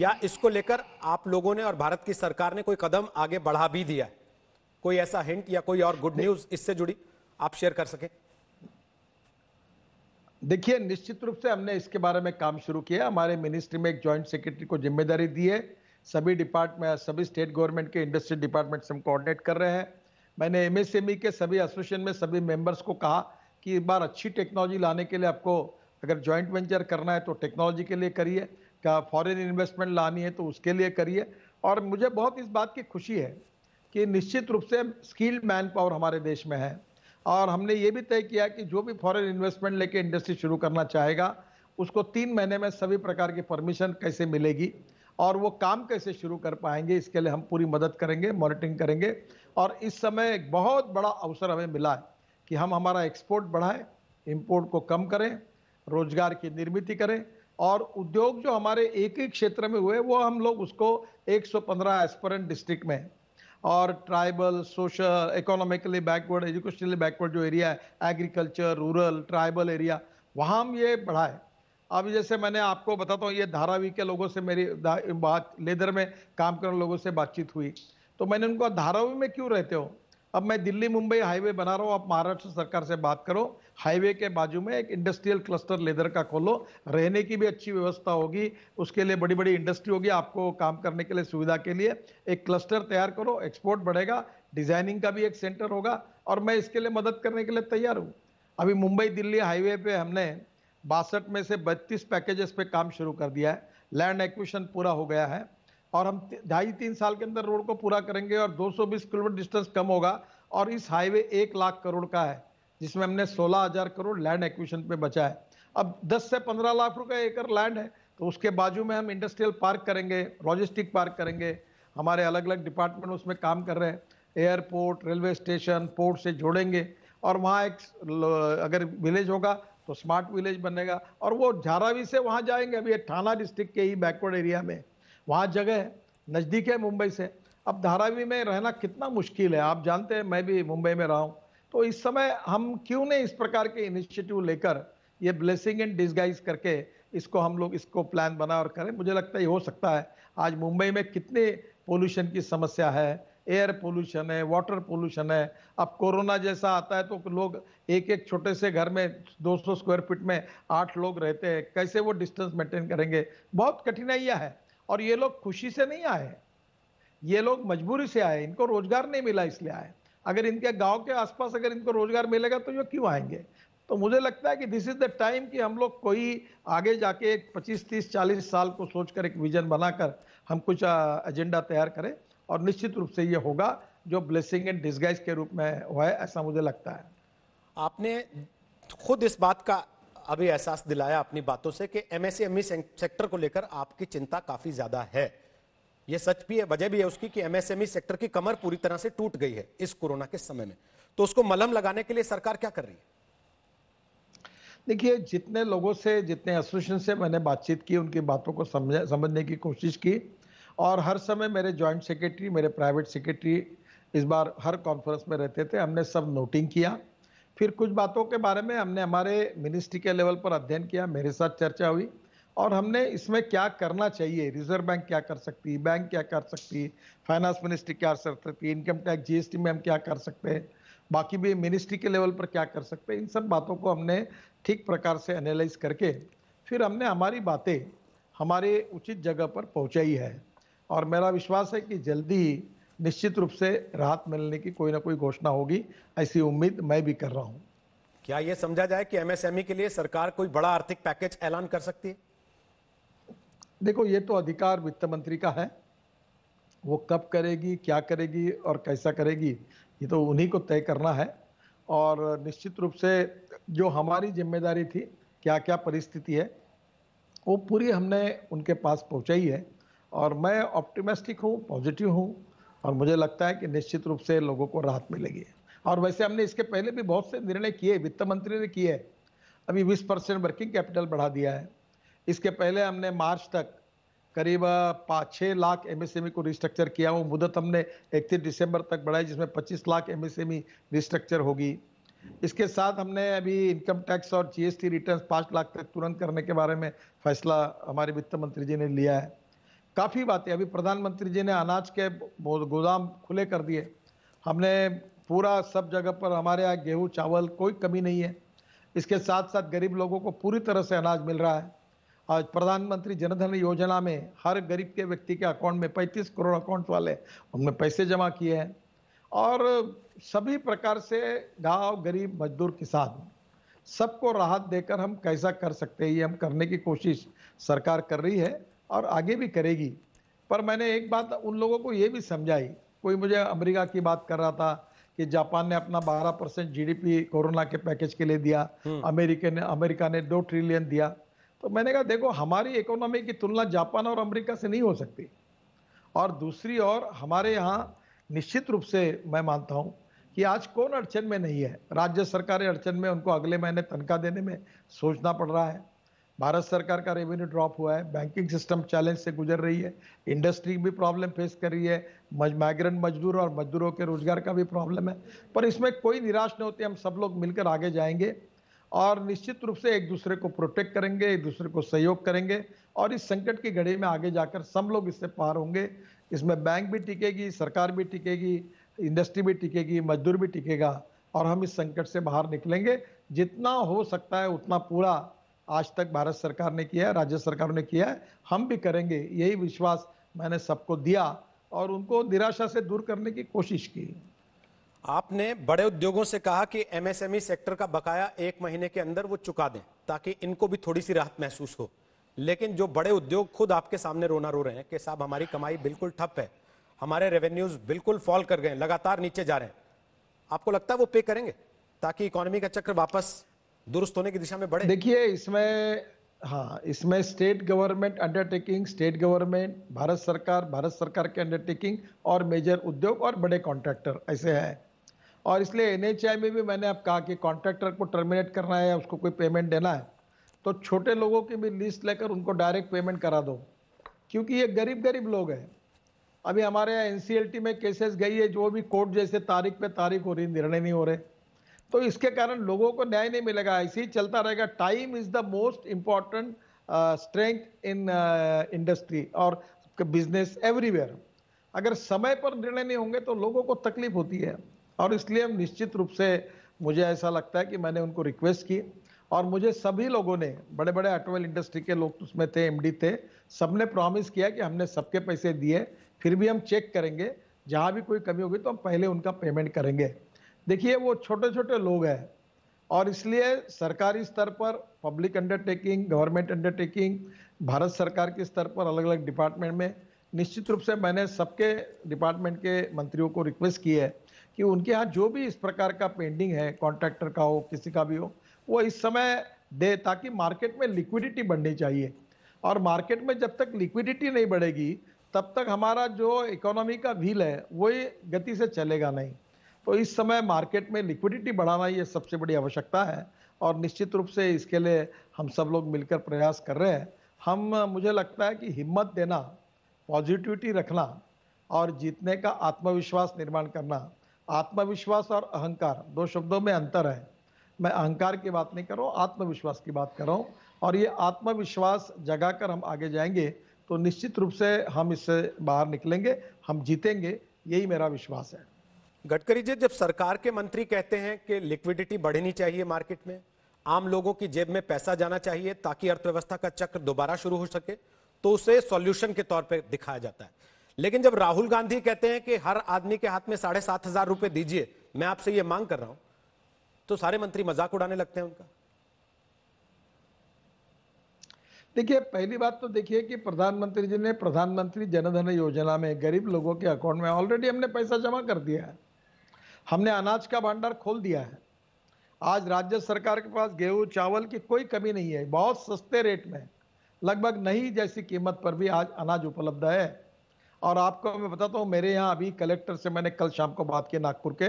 या इसको लेकर आप लोगों ने और भारत की सरकार ने कोई कदम आगे बढ़ा भी दिया है कोई ऐसा हिंट या कोई और गुड न्यूज इससे जुड़ी आप शेयर कर सकें देखिए निश्चित रूप से हमने इसके बारे में काम शुरू किया हमारे मिनिस्ट्री में एक जॉइंट सेक्रेटरी को जिम्मेदारी दी है सभी डिपार्टमेंट सभी स्टेट गवर्नमेंट के इंडस्ट्री डिपार्टमेंट से हम कोऑर्डिनेट कर रहे हैं मैंने एमएसएमई e के सभी एसोसिएशन में सभी मेंबर्स को कहा कि इस बार अच्छी टेक्नोलॉजी लाने के लिए आपको अगर जॉइंट वेंचर करना है तो टेक्नोलॉजी के लिए करिए क्या फॉरन इन्वेस्टमेंट लानी है तो उसके लिए करिए और मुझे बहुत इस बात की खुशी है कि निश्चित रूप से स्किल्ड मैन पावर हमारे देश में है और हमने ये भी तय किया कि जो भी फॉरेन इन्वेस्टमेंट लेके इंडस्ट्री शुरू करना चाहेगा उसको तीन महीने में सभी प्रकार की परमिशन कैसे मिलेगी और वो काम कैसे शुरू कर पाएंगे इसके लिए हम पूरी मदद करेंगे मॉनिटरिंग करेंगे और इस समय एक बहुत बड़ा अवसर हमें मिला है कि हम हमारा एक्सपोर्ट बढ़ाएं इम्पोर्ट को कम करें रोजगार की निर्मित करें और उद्योग जो हमारे एक एक क्षेत्र में हुए वो हम लोग उसको 115 एस्परेंट डिस्ट्रिक्ट में और tribal social economically backward educationally backward जो एरिया है एग्रीकल्चर रूरल ट्राइबल एरिया वहाँ हम ये बढ़ाए अब जैसे मैंने आपको बताता हूँ ये धारावी के लोगों से मेरी बात लेदर में काम करने लोगों से बातचीत हुई तो मैंने उनको धारावी में क्यों रहते हो अब मैं दिल्ली मुंबई हाईवे बना रहा हूँ आप महाराष्ट्र सरकार से बात करो हाईवे के बाजू में एक इंडस्ट्रियल क्लस्टर लेदर का खोलो रहने की भी अच्छी व्यवस्था होगी उसके लिए बड़ी बड़ी इंडस्ट्री होगी आपको काम करने के लिए सुविधा के लिए एक क्लस्टर तैयार करो एक्सपोर्ट बढ़ेगा डिजाइनिंग का भी एक सेंटर होगा और मैं इसके लिए मदद करने के लिए तैयार हूँ अभी मुंबई दिल्ली हाईवे पे हमने बासठ में से बत्तीस पैकेजेस पे काम शुरू कर दिया है लैंड एक्विशन पूरा हो गया है और हम ढाई तीन साल के अंदर रोड को पूरा करेंगे और 220 किलोमीटर डिस्टेंस कम होगा और इस हाईवे एक लाख करोड़ का है जिसमें हमने 16000 करोड़ लैंड एक्विशन पे बचा है अब 10 से 15 लाख रुपए एकड़ लैंड है तो उसके बाजू में हम इंडस्ट्रियल पार्क करेंगे लॉजिस्टिक पार्क करेंगे हमारे अलग अलग डिपार्टमेंट उसमें काम कर रहे हैं एयरपोर्ट रेलवे स्टेशन पोर्ट से जोड़ेंगे और वहाँ एक अगर विलेज होगा तो स्मार्ट विलेज बनेगा और वो झारावी से वहाँ जाएंगे अभी थाना डिस्ट्रिक्ट के ही बैकवर्ड एरिया में वहाँ जगह है नज़दीक है मुंबई से अब धारावी में रहना कितना मुश्किल है आप जानते हैं मैं भी मुंबई में रहा हूँ तो इस समय हम क्यों नहीं इस प्रकार के इनिशिएटिव लेकर ये ब्लेसिंग एंड डिस्गाइज करके इसको हम लोग इसको प्लान बना और करें मुझे लगता है हो सकता है आज मुंबई में कितने पोल्यूशन की समस्या है एयर पोल्यूशन है वाटर पोल्यूशन है अब कोरोना जैसा आता है तो लोग एक एक छोटे से घर में 200 स्क्वायर फीट में आठ लोग रहते हैं कैसे वो डिस्टेंस मेंटेन करेंगे बहुत कठिनाइयाँ है और ये लोग खुशी से नहीं आए ये लोग मजबूरी से आए इनको रोजगार नहीं मिला इसलिए आए अगर इनके गांव के आसपास अगर इनको रोजगार मिलेगा तो ये क्यों आएंगे तो मुझे लगता है कि दिस इज द टाइम कि हम लोग कोई आगे जाके एक पच्चीस तीस चालीस साल को सोचकर एक विजन बनाकर हम कुछ एजेंडा तैयार करें और निश्चित रूप से ये होगा जो ब्लेसिंग एंड डिस्गाइज के रूप में हुआ है ऐसा मुझे लगता है आपने खुद इस बात का अभी एहसास दिलाया अपनी बातों से कि एमएसएमई सेक्टर e को लेकर आपकी चिंता काफी ज्यादा है ये सच भी है वजह भी है उसकी कि एमएसएमई सेक्टर e की कमर पूरी तरह से टूट गई है इस कोरोना के समय में तो उसको मलम लगाने के लिए सरकार क्या कर रही है देखिए जितने लोगों से जितने एसोसिएशन से मैंने बातचीत की उनकी बातों को समझ समझने की कोशिश की और हर समय मेरे जॉइंट सेक्रेटरी मेरे प्राइवेट सेक्रेटरी इस बार हर कॉन्फ्रेंस में रहते थे हमने सब नोटिंग किया फिर कुछ बातों के बारे में हमने हमारे मिनिस्ट्री के लेवल पर अध्ययन किया मेरे साथ चर्चा हुई और हमने इसमें क्या करना चाहिए रिजर्व बैंक क्या कर सकती है बैंक क्या कर सकती है फाइनेंस मिनिस्ट्री क्या कर सकती है इनकम टैक्स जीएसटी में हम क्या कर सकते हैं बाकी भी मिनिस्ट्री के लेवल पर क्या कर सकते हैं इन सब बातों को हमने ठीक प्रकार से एनालाइज करके फिर हमने हमारी बातें हमारे उचित जगह पर पहुँचाई है और मेरा विश्वास है कि जल्दी ही निश्चित रूप से राहत मिलने की कोई ना कोई घोषणा होगी ऐसी उम्मीद मैं भी कर रहा हूँ क्या यह समझा जाए कि एमएसएमई e के लिए सरकार कोई बड़ा आर्थिक पैकेज ऐलान कर सकती है देखो ये तो अधिकार वित्त मंत्री का है वो कब करेगी क्या करेगी और कैसा करेगी ये तो उन्हीं को तय करना है और निश्चित रूप से जो हमारी जिम्मेदारी थी क्या क्या परिस्थिति है वो पूरी हमने उनके पास पहुंचाई है और मैं ऑप्टिमिस्टिक हूँ पॉजिटिव हूँ और मुझे लगता है कि निश्चित रूप से लोगों को राहत मिलेगी और वैसे हमने इसके पहले भी बहुत से निर्णय किए वित्त मंत्री ने किए अभी 20 परसेंट वर्किंग कैपिटल बढ़ा दिया है इसके पहले हमने मार्च तक करीब पाँच छः लाख एमएसएमई e को रिस्ट्रक्चर किया वो मुदत हमने इकतीस दिसंबर तक बढ़ाई जिसमें 25 लाख एमएसएमई रिस्ट्रक्चर e होगी इसके साथ हमने अभी इनकम टैक्स और जीएसटी रिटर्न्स पाँच लाख तक तुरंत करने के बारे में फैसला हमारे वित्त मंत्री जी ने लिया है काफ़ी बातें अभी प्रधानमंत्री जी ने अनाज के गोदाम खुले कर दिए हमने पूरा सब जगह पर हमारे यहाँ गेहूँ चावल कोई कमी नहीं है इसके साथ साथ गरीब लोगों को पूरी तरह से अनाज मिल रहा है आज प्रधानमंत्री जनधन योजना में हर गरीब के व्यक्ति के अकाउंट में 35 करोड़ अकाउंट वाले उनमें पैसे जमा किए हैं और सभी प्रकार से गांव गरीब मजदूर किसान सबको राहत देकर हम कैसा कर सकते हैं ये हम करने की कोशिश सरकार कर रही है और आगे भी करेगी पर मैंने एक बात उन लोगों को ये भी समझाई कोई मुझे अमेरिका की बात कर रहा था कि जापान ने अपना 12 परसेंट जी कोरोना के पैकेज के लिए दिया हम्म। अमेरिका ने अमेरिका ने दो ट्रिलियन दिया तो मैंने कहा देखो हमारी इकोनॉमी की तुलना जापान और अमेरिका से नहीं हो सकती और दूसरी और हमारे यहाँ निश्चित रूप से मैं मानता हूँ कि आज कौन अड़चन में नहीं है राज्य सरकारें अड़चन में उनको अगले महीने तनख्वाह देने में सोचना पड़ रहा है भारत सरकार का रेवेन्यू ड्रॉप हुआ है बैंकिंग सिस्टम चैलेंज से गुजर रही है इंडस्ट्री भी प्रॉब्लम फेस कर रही है माइग्रेंट मजदूर और मजदूरों के रोजगार का भी प्रॉब्लम है पर इसमें कोई निराश नहीं होती हम सब लोग मिलकर आगे जाएंगे और निश्चित रूप से एक दूसरे को प्रोटेक्ट करेंगे एक दूसरे को सहयोग करेंगे और इस संकट की घड़ी में आगे जाकर सब लोग इससे पार होंगे इसमें बैंक भी टिकेगी सरकार भी टिकेगी इंडस्ट्री भी टिकेगी मजदूर भी टिकेगा और हम इस संकट से बाहर निकलेंगे जितना हो सकता है उतना पूरा आज तक भारत सरकार ने किया है राज्य सरकार ने किया है हम भी करेंगे यही विश्वास मैंने सबको दिया और उनको निराशा से दूर करने की कोशिश की आपने बड़े उद्योगों से कहा कि एमएसएमई सेक्टर e का बकाया एक महीने के अंदर वो चुका दें ताकि इनको भी थोड़ी सी राहत महसूस हो लेकिन जो बड़े उद्योग खुद आपके सामने रोना रो रहे हैं कि साहब हमारी कमाई बिल्कुल ठप है हमारे रेवेन्यूज बिल्कुल फॉल कर गए लगातार नीचे जा रहे हैं आपको लगता है वो पे करेंगे ताकि इकोनॉमी का चक्र वापस दुरुस्त होने की दिशा में बढ़े देखिए इसमें हाँ इसमें state government undertaking state government Bharat सरकार भारत सरकार के अंडरटेकिंग और मेजर उद्योग और बड़े कॉन्ट्रैक्टर ऐसे हैं और इसलिए एन में भी मैंने अब कहा कि कॉन्ट्रैक्टर को टर्मिनेट करना है उसको कोई पेमेंट देना है तो छोटे लोगों की भी लिस्ट लेकर उनको डायरेक्ट पेमेंट करा दो क्योंकि ये गरीब गरीब लोग हैं अभी हमारे यहाँ एन में केसेस गई है जो भी कोर्ट जैसे तारीख पे तारीख हो रही निर्णय नहीं हो रहे तो इसके कारण लोगों को न्याय नहीं मिलेगा ऐसे ही चलता रहेगा time is the most important strength in industry और बिजनेस एवरीवेयर अगर समय पर निर्णय नहीं होंगे तो लोगों को तकलीफ होती है और इसलिए हम निश्चित रूप से मुझे ऐसा लगता है कि मैंने उनको रिक्वेस्ट की और मुझे सभी लोगों ने बड़े बड़े ऑटोमोबाइल इंडस्ट्री के लोग उसमें थे एमडी थे सबने प्रॉमिस किया कि हमने सबके पैसे दिए फिर भी हम चेक करेंगे जहाँ भी कोई कमी होगी तो हम पहले उनका पेमेंट करेंगे देखिए वो छोटे छोटे लोग हैं और इसलिए सरकारी स्तर पर public undertaking government undertaking Bharat सरकार के स्तर पर अलग अलग डिपार्टमेंट में निश्चित रूप से मैंने सबके डिपार्टमेंट के मंत्रियों को रिक्वेस्ट की है कि उनके यहाँ जो भी इस प्रकार का पेंडिंग है कॉन्ट्रैक्टर का हो किसी का भी हो वो इस समय दे ताकि मार्केट में लिक्विडिटी बढ़नी चाहिए और मार्केट में जब तक लिक्विडिटी नहीं बढ़ेगी तब तक हमारा जो इकोनॉमी का व्हील है वही गति से चलेगा नहीं तो इस समय मार्केट में लिक्विडिटी बढ़ाना ये सबसे बड़ी आवश्यकता है और निश्चित रूप से इसके लिए हम सब लोग मिलकर प्रयास कर रहे हैं हम मुझे लगता है कि हिम्मत देना पॉजिटिविटी रखना और जीतने का आत्मविश्वास निर्माण करना आत्मविश्वास और अहंकार दो शब्दों में अंतर है मैं अहंकार की बात नहीं कर रहा हूँ आत्मविश्वास की बात कर रहा हूँ और ये आत्मविश्वास जगाकर हम आगे जाएंगे तो निश्चित रूप से हम इससे बाहर निकलेंगे हम जीतेंगे यही मेरा विश्वास है गडकरी जी जब सरकार के मंत्री कहते हैं कि लिक्विडिटी बढ़नी चाहिए मार्केट में आम लोगों की जेब में पैसा जाना चाहिए ताकि अर्थव्यवस्था का चक्र दोबारा शुरू हो सके तो उसे सॉल्यूशन के तौर पर दिखाया जाता है लेकिन जब राहुल गांधी कहते हैं कि हर आदमी के हाथ में साढ़े सात हजार रुपए दीजिए मैं आपसे यह मांग कर रहा हूं तो सारे मंत्री मजाक उड़ाने लगते हैं उनका देखिए पहली बात तो देखिए कि प्रधानमंत्री जी ने प्रधानमंत्री जनधन योजना में गरीब लोगों के अकाउंट में ऑलरेडी हमने पैसा जमा कर दिया है हमने अनाज का भंडार खोल दिया है आज राज्य सरकार के पास गेहूं चावल की कोई कमी नहीं है बहुत सस्ते रेट में लगभग नहीं जैसी कीमत पर भी आज अनाज उपलब्ध है और आपको मैं बताता हूँ मेरे यहाँ अभी कलेक्टर से मैंने कल शाम को बात की नागपुर के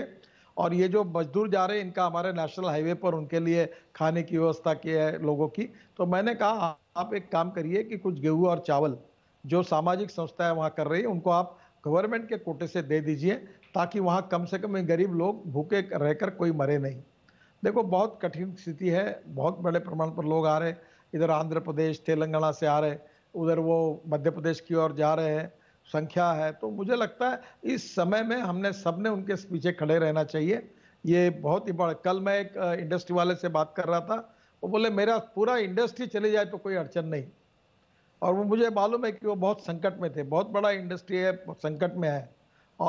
और ये जो मजदूर जा रहे हैं इनका हमारे नेशनल हाईवे पर उनके लिए खाने की व्यवस्था की है लोगों की तो मैंने कहा आप एक काम करिए कि कुछ गेहूँ और चावल जो सामाजिक संस्थाएं वहाँ कर रही है उनको आप गवर्नमेंट के कोटे से दे दीजिए ताकि वहाँ कम से कम गरीब लोग भूखे रहकर कोई मरे नहीं देखो बहुत कठिन स्थिति है बहुत बड़े प्रमाण पर लोग आ रहे इधर आंध्र प्रदेश तेलंगाना से आ रहे उधर वो मध्य प्रदेश की ओर जा रहे हैं संख्या है तो मुझे लगता है इस समय में हमने सबने उनके पीछे खड़े रहना चाहिए ये बहुत ही बड़ा कल मैं एक इंडस्ट्री वाले से बात कर रहा था वो बोले मेरा पूरा इंडस्ट्री चले जाए तो कोई अड़चन नहीं और वो मुझे मालूम है कि वो बहुत संकट में थे बहुत बड़ा इंडस्ट्री है संकट में है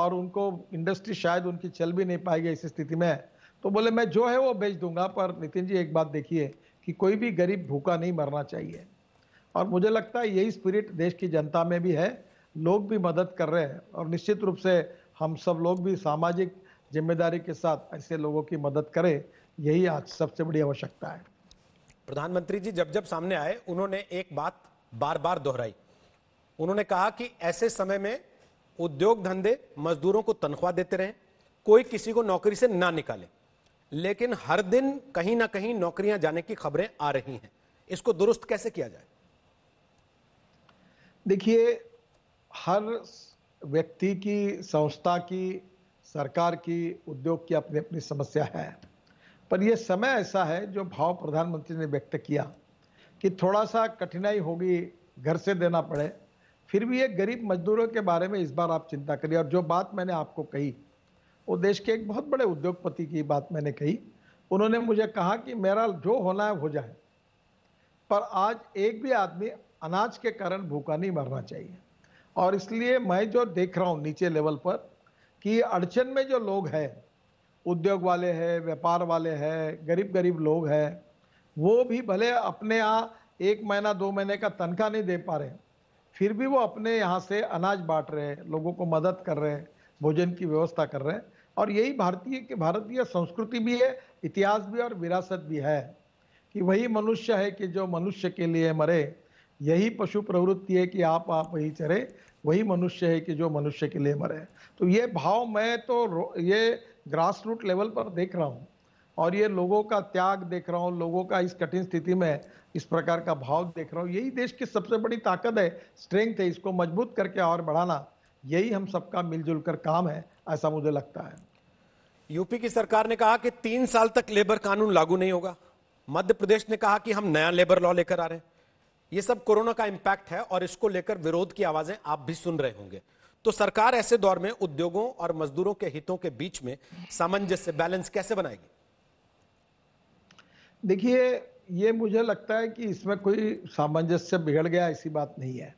और उनको इंडस्ट्री शायद उनकी चल भी नहीं पाएगी इस स्थिति में तो बोले मैं जो है वो बेच दूंगा पर नितिन जी एक बात देखिए कि कोई भी गरीब भूखा नहीं मरना चाहिए और मुझे लगता है यही स्पिरिट देश की जनता में भी है लोग भी मदद कर रहे हैं और निश्चित रूप से हम सब लोग भी सामाजिक जिम्मेदारी के साथ ऐसे लोगों की मदद करें यही आज सबसे बड़ी आवश्यकता है प्रधानमंत्री जी जब जब सामने आए उन्होंने एक बात बार बार दोहराई उन्होंने कहा कि ऐसे समय में उद्योग धंधे मजदूरों को तनख्वाह देते रहे कोई किसी को नौकरी से ना निकाले लेकिन हर दिन कहीं ना कहीं नौकरियां जाने की खबरें आ रही हैं इसको दुरुस्त कैसे किया जाए देखिए हर व्यक्ति की संस्था की सरकार की उद्योग की अपनी अपनी समस्या है पर यह समय ऐसा है जो भाव प्रधानमंत्री ने व्यक्त किया कि थोड़ा सा कठिनाई होगी घर से देना पड़े फिर भी ये गरीब मजदूरों के बारे में इस बार आप चिंता करिए और जो बात मैंने आपको कही वो देश के एक बहुत बड़े उद्योगपति की बात मैंने कही उन्होंने मुझे कहा कि मेरा जो होना है हो जाए पर आज एक भी आदमी अनाज के कारण भूखा नहीं मरना चाहिए और इसलिए मैं जो देख रहा हूँ नीचे लेवल पर कि अड़चन में जो लोग हैं उद्योग वाले हैं व्यापार वाले हैं गरीब गरीब लोग हैं वो भी भले अपने यहाँ एक महीना दो महीने का तनख्वाह नहीं दे पा रहे फिर भी वो अपने यहाँ से अनाज बांट रहे हैं लोगों को मदद कर रहे हैं भोजन की व्यवस्था कर रहे हैं और यही भारतीय की भारतीय संस्कृति भी है इतिहास भी और विरासत भी है कि वही मनुष्य है कि जो मनुष्य के लिए मरे यही पशु प्रवृत्ति है कि आप आप वही चरे वही मनुष्य है कि जो मनुष्य के लिए मरे तो ये भाव मैं तो ये ग्रास रूट लेवल पर देख रहा हूँ और ये लोगों का त्याग देख रहा हूँ लोगों का इस कठिन स्थिति में इस प्रकार का भाव देख रहा हूँ यही देश की सबसे बड़ी ताकत है स्ट्रेंथ है इसको मजबूत करके और बढ़ाना यही हम सबका मिलजुल कर काम है ऐसा मुझे लगता है यूपी की सरकार ने कहा कि तीन साल तक लेबर कानून लागू नहीं होगा मध्य प्रदेश ने कहा कि हम नया लेबर लॉ लेकर आ रहे हैं ये सब कोरोना का इम्पैक्ट है और इसको लेकर विरोध की आवाजें आप भी सुन रहे होंगे तो सरकार ऐसे दौर में उद्योगों और मजदूरों के हितों के बीच में सामंजस्य बैलेंस कैसे बनाएगी देखिए ये मुझे लगता है कि इसमें कोई सामंजस्य बिगड़ गया ऐसी बात नहीं है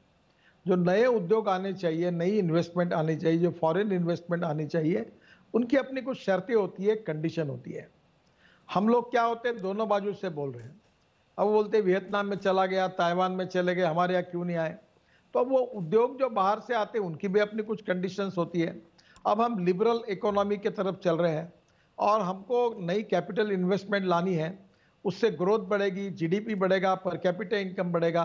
जो नए उद्योग आने चाहिए नई इन्वेस्टमेंट आनी चाहिए जो फॉरेन इन्वेस्टमेंट आनी चाहिए उनकी अपनी कुछ शर्तें होती है कंडीशन होती है हम लोग क्या होते हैं दोनों बाजू से बोल रहे हैं अब बोलते वियतनाम में चला गया ताइवान में चले गए हमारे यहाँ क्यों नहीं आए तो अब वो उद्योग जो बाहर से आते हैं उनकी भी अपनी कुछ कंडीशंस होती है अब हम लिबरल इकोनॉमी के तरफ चल रहे हैं और हमको नई कैपिटल इन्वेस्टमेंट लानी है उससे ग्रोथ बढ़ेगी जीडीपी बढ़ेगा पर कैपिटल इनकम बढ़ेगा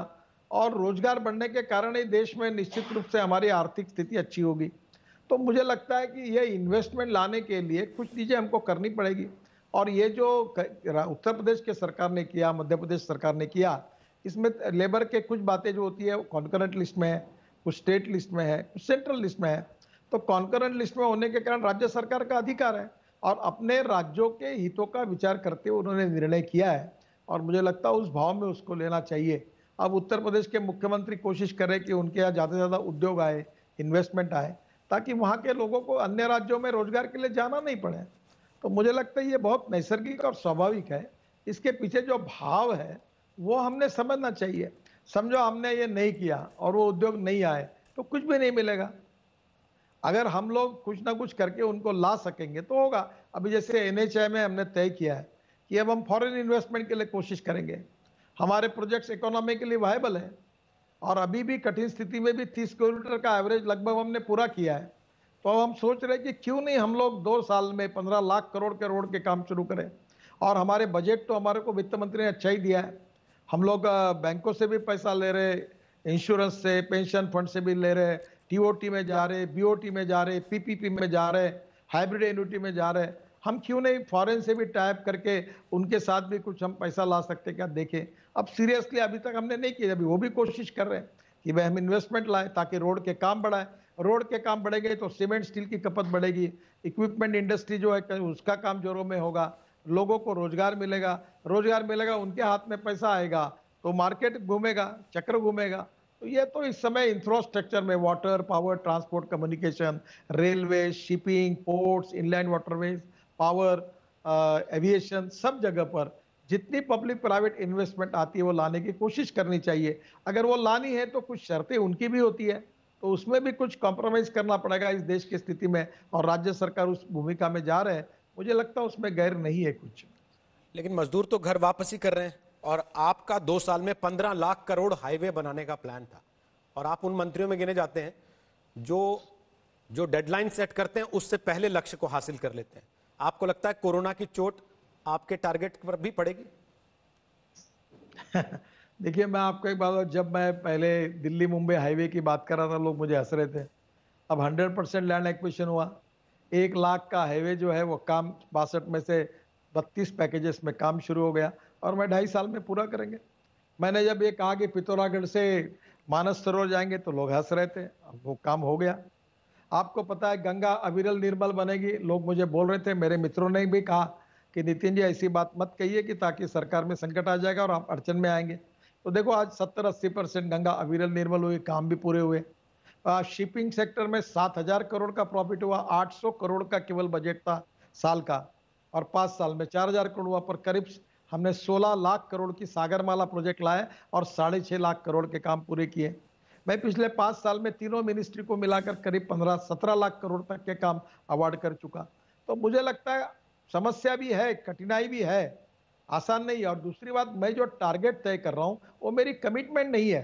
और रोजगार बढ़ने के कारण ही देश में निश्चित रूप से हमारी आर्थिक स्थिति अच्छी होगी तो मुझे लगता है कि यह इन्वेस्टमेंट लाने के लिए कुछ चीज़ें हमको करनी पड़ेगी और ये जो उत्तर प्रदेश के सरकार ने किया मध्य प्रदेश सरकार ने किया इसमें लेबर के कुछ बातें जो होती है कॉन्करेंट लिस्ट में है कुछ स्टेट लिस्ट में है कुछ सेंट्रल लिस्ट में है तो कॉन्करेंट लिस्ट में होने के कारण राज्य सरकार का अधिकार है और अपने राज्यों के हितों का विचार करते हुए उन्होंने निर्णय किया है और मुझे लगता है उस भाव में उसको लेना चाहिए अब उत्तर प्रदेश के मुख्यमंत्री कोशिश करें कि उनके यहाँ ज़्यादा से ज़्यादा उद्योग आए इन्वेस्टमेंट आए ताकि वहाँ के लोगों को अन्य राज्यों में रोजगार के लिए जाना नहीं पड़े तो मुझे लगता है ये बहुत नैसर्गिक और स्वाभाविक है इसके पीछे जो भाव है वो हमने समझना चाहिए समझो हमने ये नहीं किया और वो उद्योग नहीं आए तो कुछ भी नहीं मिलेगा अगर हम लोग कुछ ना कुछ करके उनको ला सकेंगे तो होगा अभी जैसे एन में हमने तय किया है कि अब हम फॉरेन इन्वेस्टमेंट के लिए कोशिश करेंगे हमारे प्रोजेक्ट्स इकोनॉमिकली वायबल हैं और अभी भी कठिन स्थिति में भी तीस किलोमीटर का एवरेज लगभग हमने पूरा किया है तो अब हम सोच रहे हैं कि क्यों नहीं हम लोग दो साल में पंद्रह लाख करोड़ के रोड के काम शुरू करें और हमारे बजट तो हमारे को वित्त मंत्री ने अच्छा ही दिया है हम लोग बैंकों से भी पैसा ले रहे इंश्योरेंस से पेंशन फंड से भी ले रहे टीओटी में जा रहे बीओटी में जा रहे पीपीपी में जा रहे हाइब्रिड एन्यूटी में जा रहे हम क्यों नहीं फॉरेन से भी टाइप करके उनके साथ भी कुछ हम पैसा ला सकते क्या देखें अब सीरियसली अभी तक हमने नहीं किया अभी वो भी कोशिश कर रहे हैं कि वह हम इन्वेस्टमेंट लाए ताकि रोड के काम बढ़ाए रोड के काम बढ़ेंगे तो सीमेंट स्टील की खपत बढ़ेगी इक्विपमेंट इंडस्ट्री जो है उसका काम जोरों में होगा लोगों को रोजगार मिलेगा रोजगार मिलेगा उनके हाथ में पैसा आएगा तो मार्केट घूमेगा चक्र घूमेगा तो ये तो इस समय इंफ्रास्ट्रक्चर में water power transport communication railway shipping ports inland waterways power aviation सब जगह पर जितनी पब्लिक प्राइवेट इन्वेस्टमेंट आती है वो लाने की कोशिश करनी चाहिए अगर वो लानी है तो कुछ शर्तें उनकी भी होती है तो उसमें भी कुछ कॉम्प्रोमाइज करना पड़ेगा इस देश की स्थिति में और राज्य सरकार उस भूमिका में जा रहे हैं मुझे लगता है उसमें गैर नहीं है कुछ लेकिन मजदूर तो घर वापसी कर रहे हैं और आपका दो साल में पंद्रह लाख करोड़ हाईवे बनाने का प्लान था और आप उन मंत्रियों में गिने जाते हैं जो जो डेडलाइन सेट करते हैं उससे पहले लक्ष्य को हासिल कर लेते हैं आपको लगता है कोरोना की चोट आपके टारगेट पर भी पड़ेगी देखिए मैं आपको एक बात जब मैं पहले दिल्ली मुंबई हाईवे की बात कर रहा था लोग मुझे हंस रहे थे अब 100 परसेंट लैंड एक्विशन हुआ एक लाख का हाईवे जो है वो काम बासठ में से बत्तीस पैकेजेस में काम शुरू हो गया और मैं ढाई साल में पूरा करेंगे मैंने जब ये कहा कि पिथौरागढ़ से मानस सरोवर जाएंगे तो लोग हंस रहे थे अब वो काम हो गया आपको पता है गंगा अविरल निर्मल बनेगी लोग मुझे बोल रहे थे मेरे मित्रों ने भी कहा कि नितिन जी ऐसी बात मत कहिए कि ताकि सरकार में संकट आ जाएगा और आप अड़चन में आएंगे तो देखो आज सत्तर अस्सी परसेंट गंगा अविरल निर्मल हुए काम भी पूरे हुए शिपिंग सेक्टर में सात हजार करोड़ का प्रॉफिट हुआ आठ सौ करोड़ का केवल बजट था साल का और पाँच साल में चार हजार करोड़ हुआ पर करीब हमने 16 लाख करोड़ की सागरमाला प्रोजेक्ट लाए और साढ़े छः लाख करोड़ के काम पूरे किए मैं पिछले पाँच साल में तीनों मिनिस्ट्री को मिलाकर करीब पंद्रह सत्रह लाख करोड़ तक के काम अवार्ड कर चुका तो मुझे लगता है समस्या भी है कठिनाई भी है आसान नहीं है और दूसरी बात मैं जो टारगेट तय कर रहा हूँ वो मेरी कमिटमेंट नहीं है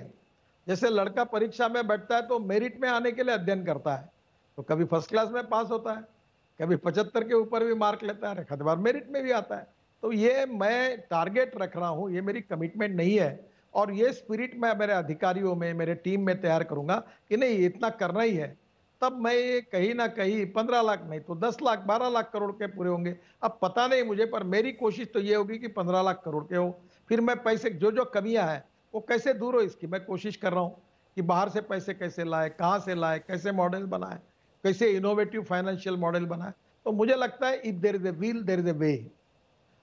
जैसे लड़का परीक्षा में बैठता है तो मेरिट में आने के लिए अध्ययन करता है तो कभी फर्स्ट क्लास में पास होता है कभी पचहत्तर के ऊपर भी मार्क लेता है खतवार मेरिट में भी आता है तो ये मैं टारगेट रख रहा हूँ ये मेरी कमिटमेंट नहीं है और ये स्पिरिट मैं मेरे अधिकारियों में मेरे टीम में तैयार करूंगा कि नहीं इतना करना ही है तब मैं ये कहीं ना कहीं पंद्रह लाख नहीं तो दस लाख बारह लाख करोड़ के पूरे होंगे अब पता नहीं मुझे पर मेरी कोशिश तो ये होगी कि पंद्रह लाख करोड़ के हो फिर मैं पैसे जो जो कमियां हैं वो कैसे दूर हो इसकी मैं कोशिश कर रहा हूँ कि बाहर से पैसे कैसे लाए कहाँ से लाए कैसे मॉडल बनाए कैसे इनोवेटिव फाइनेंशियल मॉडल बनाए तो मुझे लगता है if there is a wheel there is a way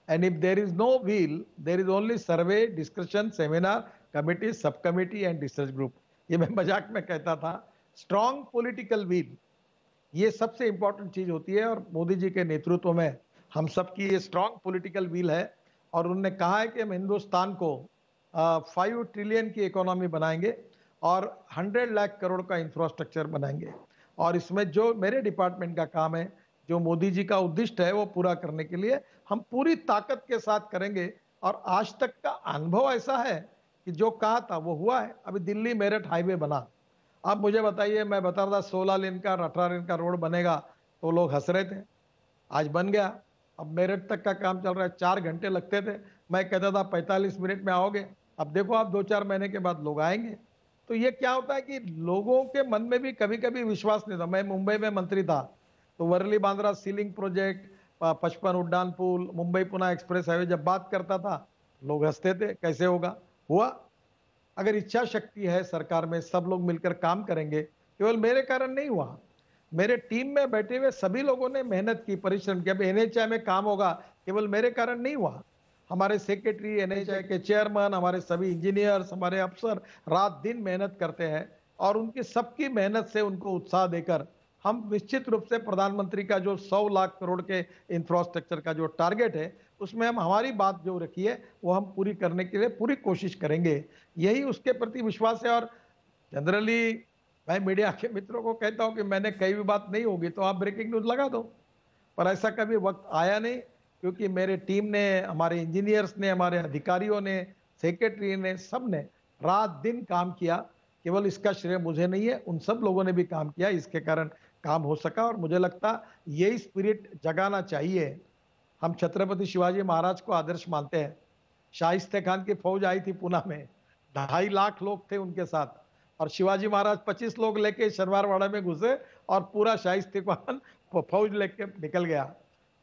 and if there is no wheel there is only survey discussion seminar committee sub committee and research group ये मैं मजाक में कहता था स्ट्रांग पॉलिटिकल विल ये सबसे इंपॉर्टेंट चीज होती है और मोदी जी के नेतृत्व में हम सबकी ये स्ट्रांग पॉलिटिकल विल है और उन्होंने कहा है कि हम हिंदुस्तान को फाइव ट्रिलियन की इकोनॉमी बनाएंगे और हंड्रेड लाख करोड़ का इंफ्रास्ट्रक्चर बनाएंगे और इसमें जो मेरे डिपार्टमेंट का काम है जो मोदी जी का उद्दिष्ट है वो पूरा करने के लिए हम पूरी ताकत के साथ करेंगे और आज तक का अनुभव ऐसा है कि जो कहा था वो हुआ है अभी दिल्ली मेरठ हाईवे बना आप मुझे बताइए मैं बता रहा था सोलह लेन का अठारह लेन का रोड बनेगा तो लोग हंस रहे थे आज बन गया अब मेरठ तक का काम चल रहा है चार घंटे लगते थे मैं कहता था पैंतालीस मिनट में आओगे अब देखो आप दो चार महीने के बाद लोग आएंगे तो ये क्या होता है कि लोगों के मन में भी कभी कभी विश्वास नहीं था मैं मुंबई में मंत्री था तो वरली बांद्रा सीलिंग प्रोजेक्ट पचपन उड्डान पुल मुंबई पुना एक्सप्रेस हाईवे जब बात करता था लोग हंसते थे कैसे होगा हुआ अगर इच्छा शक्ति है सरकार में सब लोग मिलकर काम करेंगे केवल मेरे कारण नहीं हुआ मेरे टीम में बैठे हुए सभी लोगों ने मेहनत की परिश्रम किया अब एनएचआई में काम होगा केवल मेरे कारण नहीं हुआ हमारे सेक्रेटरी एनएचआई के चेयरमैन हमारे सभी इंजीनियर्स हमारे अफसर रात दिन मेहनत करते हैं और उनकी सबकी मेहनत से उनको उत्साह देकर हम निश्चित रूप से प्रधानमंत्री का जो सौ लाख करोड़ के इंफ्रास्ट्रक्चर का जो टारगेट है उसमें हम हमारी बात जो रखी है वो हम पूरी करने के लिए पूरी कोशिश करेंगे यही उसके प्रति विश्वास है और जनरली मैं मीडिया के मित्रों को कहता हूँ कि मैंने कई भी बात नहीं होगी तो आप ब्रेकिंग न्यूज लगा दो पर ऐसा कभी वक्त आया नहीं क्योंकि मेरे टीम ने हमारे इंजीनियर्स ने हमारे अधिकारियों ने सेक्रेटरी ने सब ने रात दिन काम किया केवल इसका श्रेय मुझे नहीं है उन सब लोगों ने भी काम किया इसके कारण काम हो सका और मुझे लगता यही स्पिरिट जगाना चाहिए हम छत्रपति शिवाजी महाराज को आदर्श मानते हैं शाहिस्ते खान की फौज आई थी पुना में ढाई लाख लोग थे उनके साथ और शिवाजी महाराज 25 लोग लेके शर्मारवाड़ा में घुसे और पूरा शाहिस्ते खान फौज लेके निकल गया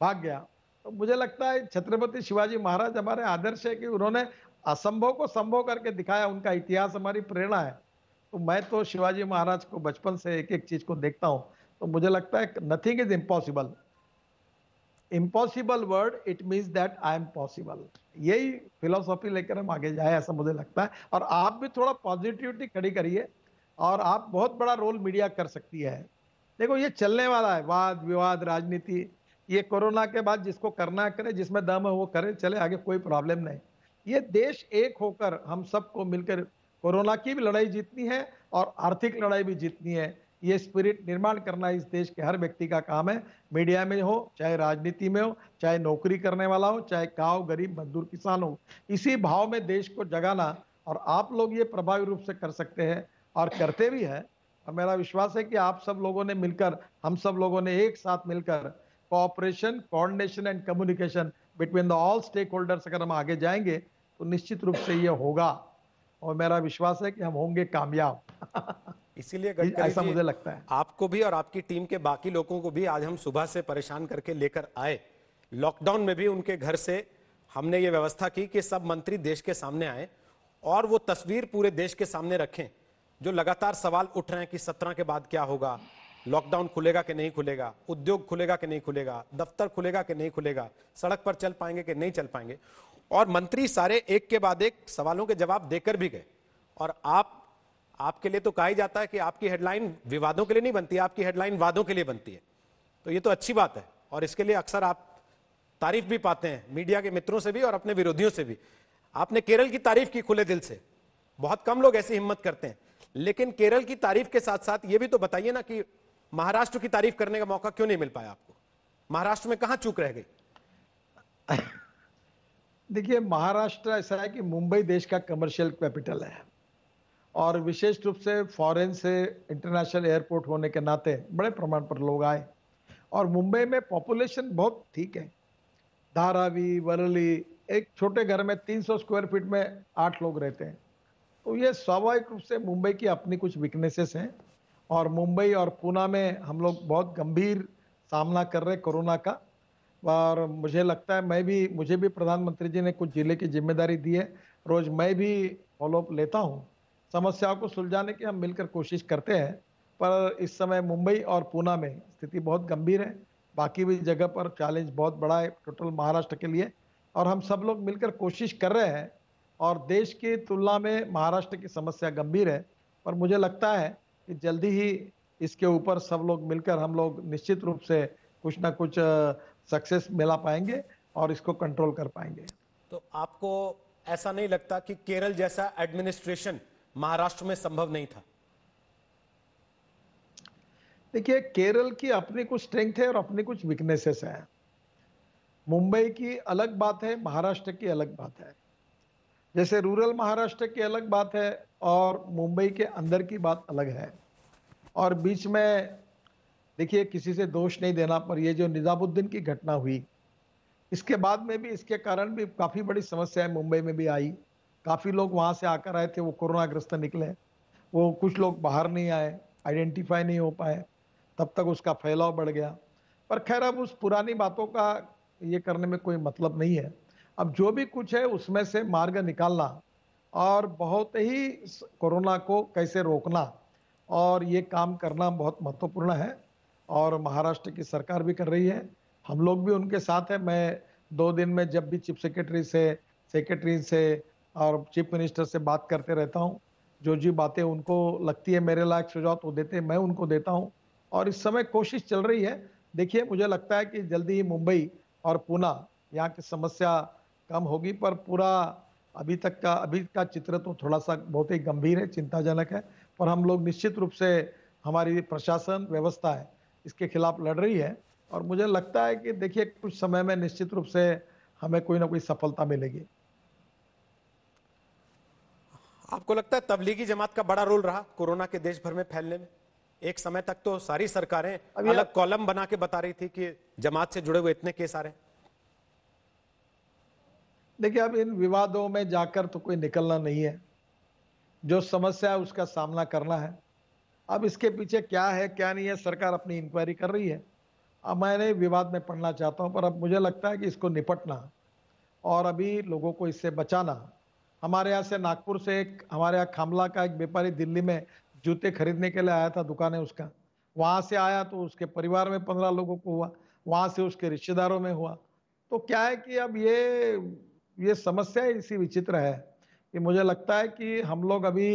भाग गया तो मुझे लगता है छत्रपति शिवाजी महाराज हमारे आदर्श है कि उन्होंने असंभव को संभव करके दिखाया उनका इतिहास हमारी प्रेरणा है तो मैं तो शिवाजी महाराज को बचपन से एक एक चीज को देखता हूँ तो मुझे लगता है nothing is impossible impossible word it means that I am possible यही फिलोसॉफी लेकर हम आगे जाए ऐसा मुझे लगता है और आप भी थोड़ा पॉजिटिविटी खड़ी करिए और आप बहुत बड़ा रोल मीडिया कर सकती है देखो ये चलने वाला है वाद विवाद राजनीति ये कोरोना के बाद जिसको करना करे जिसमें दम है वो करे चले आगे कोई प्रॉब्लम नहीं ये देश एक होकर हम सबको मिलकर कोरोना की भी लड़ाई जीतनी है और आर्थिक लड़ाई भी जीतनी है ये स्पिरिट निर्माण करना इस देश के हर व्यक्ति का काम है मीडिया में हो चाहे राजनीति में हो चाहे नौकरी करने वाला हो चाहे गाँव गरीब मजदूर किसान हो इसी भाव में देश को जगाना और आप लोग ये प्रभावी रूप से कर सकते हैं और करते भी हैं और मेरा विश्वास है कि आप सब लोगों ने मिलकर हम सब लोगों ने एक साथ मिलकर cooperation coordination and communication between the all stakeholders अगर हम आगे जाएंगे तो निश्चित रूप से ये होगा और मेरा विश्वास है कि हम होंगे कामयाब इसीलिए ऐसा मुझे लगता है आपको भी और आपकी टीम के बाकी लोगों को भी आज हम सुबह से परेशान करके लेकर आए लॉकडाउन में भी उनके घर से हमने ये व्यवस्था की कि सब मंत्री देश के सामने आए और वो तस्वीर पूरे देश के सामने रखें जो लगातार सवाल उठ रहे हैं कि सत्रह के बाद क्या होगा लॉकडाउन खुलेगा कि नहीं खुलेगा उद्योग खुलेगा कि नहीं खुलेगा दफ्तर खुलेगा कि नहीं खुलेगा सड़क पर चल पाएंगे कि नहीं चल पाएंगे और मंत्री सारे एक के बाद एक सवालों के जवाब देकर भी गए और आप आपके लिए तो कहा ही जाता है कि आपकी हेडलाइन विवादों के लिए नहीं बनती आपकी हेडलाइन वादों के लिए बनती है तो ये तो अच्छी बात है और इसके लिए अक्सर आप तारीफ भी पाते हैं मीडिया के मित्रों से भी और अपने विरोधियों से भी आपने केरल की तारीफ की खुले दिल से बहुत कम लोग ऐसी हिम्मत करते हैं लेकिन केरल की तारीफ के साथ साथ ये भी तो बताइए ना कि महाराष्ट्र की तारीफ करने का मौका क्यों नहीं मिल पाया आपको महाराष्ट्र में कहा चूक रह गई देखिए महाराष्ट्र ऐसा है कि मुंबई देश का कमर्शियल कैपिटल है और विशेष रूप से फॉरेन से इंटरनेशनल एयरपोर्ट होने के नाते बड़े प्रमाण पर लोग आए और मुंबई में पॉपुलेशन बहुत ठीक है धारावी वरली एक छोटे घर में 300 स्क्वायर फीट में आठ लोग रहते हैं तो ये स्वाभाविक रूप से मुंबई की अपनी कुछ वीकनेसेस हैं और मुंबई और पूना में हम लोग बहुत गंभीर सामना कर रहे कोरोना का और मुझे लगता है मैं भी मुझे भी प्रधानमंत्री जी ने कुछ जिले की जिम्मेदारी दी है रोज मैं भी फॉलोअप लेता हूँ समस्याओं को सुलझाने की हम मिलकर कोशिश करते हैं पर इस समय मुंबई और पूना में स्थिति बहुत गंभीर है बाकी भी जगह पर चैलेंज बहुत बड़ा है टोटल महाराष्ट्र के लिए और हम सब लोग मिलकर कोशिश कर रहे हैं और देश की तुलना में महाराष्ट्र की समस्या गंभीर है पर मुझे लगता है कि जल्दी ही इसके ऊपर सब लोग मिलकर हम लोग निश्चित रूप से कुछ ना कुछ सक्सेस मिला पाएंगे और इसको कंट्रोल कर पाएंगे तो आपको ऐसा नहीं लगता कि केरल जैसा एडमिनिस्ट्रेशन महाराष्ट्र में संभव नहीं था देखिए केरल की अपनी कुछ स्ट्रेंथ है और अपनी कुछ वीकनेसेस हैं मुंबई की अलग बात है महाराष्ट्र की अलग बात है जैसे रूरल महाराष्ट्र की अलग बात है और मुंबई के अंदर की बात अलग है और बीच में देखिए किसी से दोष नहीं देना पर ये जो निज़ामुद्दीन की घटना हुई इसके बाद में भी इसके कारण भी काफ़ी बड़ी समस्याएं मुंबई में भी आई काफ़ी लोग वहाँ से आकर आए थे वो कोरोना ग्रस्त निकले वो कुछ लोग बाहर नहीं आए आइडेंटिफाई नहीं हो पाए तब तक उसका फैलाव बढ़ गया पर खैर अब उस पुरानी बातों का ये करने में कोई मतलब नहीं है अब जो भी कुछ है उसमें से मार्ग निकालना और बहुत ही कोरोना को कैसे रोकना और ये काम करना बहुत महत्वपूर्ण है और महाराष्ट्र की सरकार भी कर रही है हम लोग भी उनके साथ हैं मैं दो दिन में जब भी चीफ सेक्रेटरी से सेक्रेटरी से और चीफ मिनिस्टर से बात करते रहता हूँ जो जी बातें उनको लगती है मेरे लायक सुझाव तो देते मैं उनको देता हूँ और इस समय कोशिश चल रही है देखिए मुझे लगता है कि जल्दी ही मुंबई और पूना यहाँ की समस्या कम होगी पर पूरा अभी तक का अभी का चित्र तो थोड़ा सा बहुत ही गंभीर है चिंताजनक है पर हम लोग निश्चित रूप से हमारी प्रशासन व्यवस्था है इसके खिलाफ लड़ रही है और मुझे लगता है कि देखिए कुछ समय में निश्चित रूप से हमें कोई ना कोई सफलता मिलेगी आपको लगता है तबलीगी जमात का बड़ा रोल रहा कोरोना के देश भर में फैलने में एक समय तक तो सारी सरकारें अलग कॉलम बना के बता रही थी कि जमात से जुड़े हुए इतने केस आ रहे हैं देखिए अब इन विवादों में जाकर तो कोई निकलना नहीं है जो समस्या है उसका सामना करना है अब इसके पीछे क्या है क्या नहीं है सरकार अपनी इंक्वायरी कर रही है अब मैंने विवाद में पढ़ना चाहता हूं पर अब मुझे लगता है कि इसको निपटना और अभी लोगों को इससे बचाना हमारे यहाँ से नागपुर से एक हमारे यहाँ खामला का एक व्यापारी दिल्ली में जूते खरीदने के लिए आया था दुकान है उसका वहाँ से आया तो उसके परिवार में पंद्रह लोगों को हुआ वहाँ से उसके रिश्तेदारों में हुआ तो क्या है कि अब ये ये समस्या इसी विचित्र है कि मुझे लगता है कि हम लोग अभी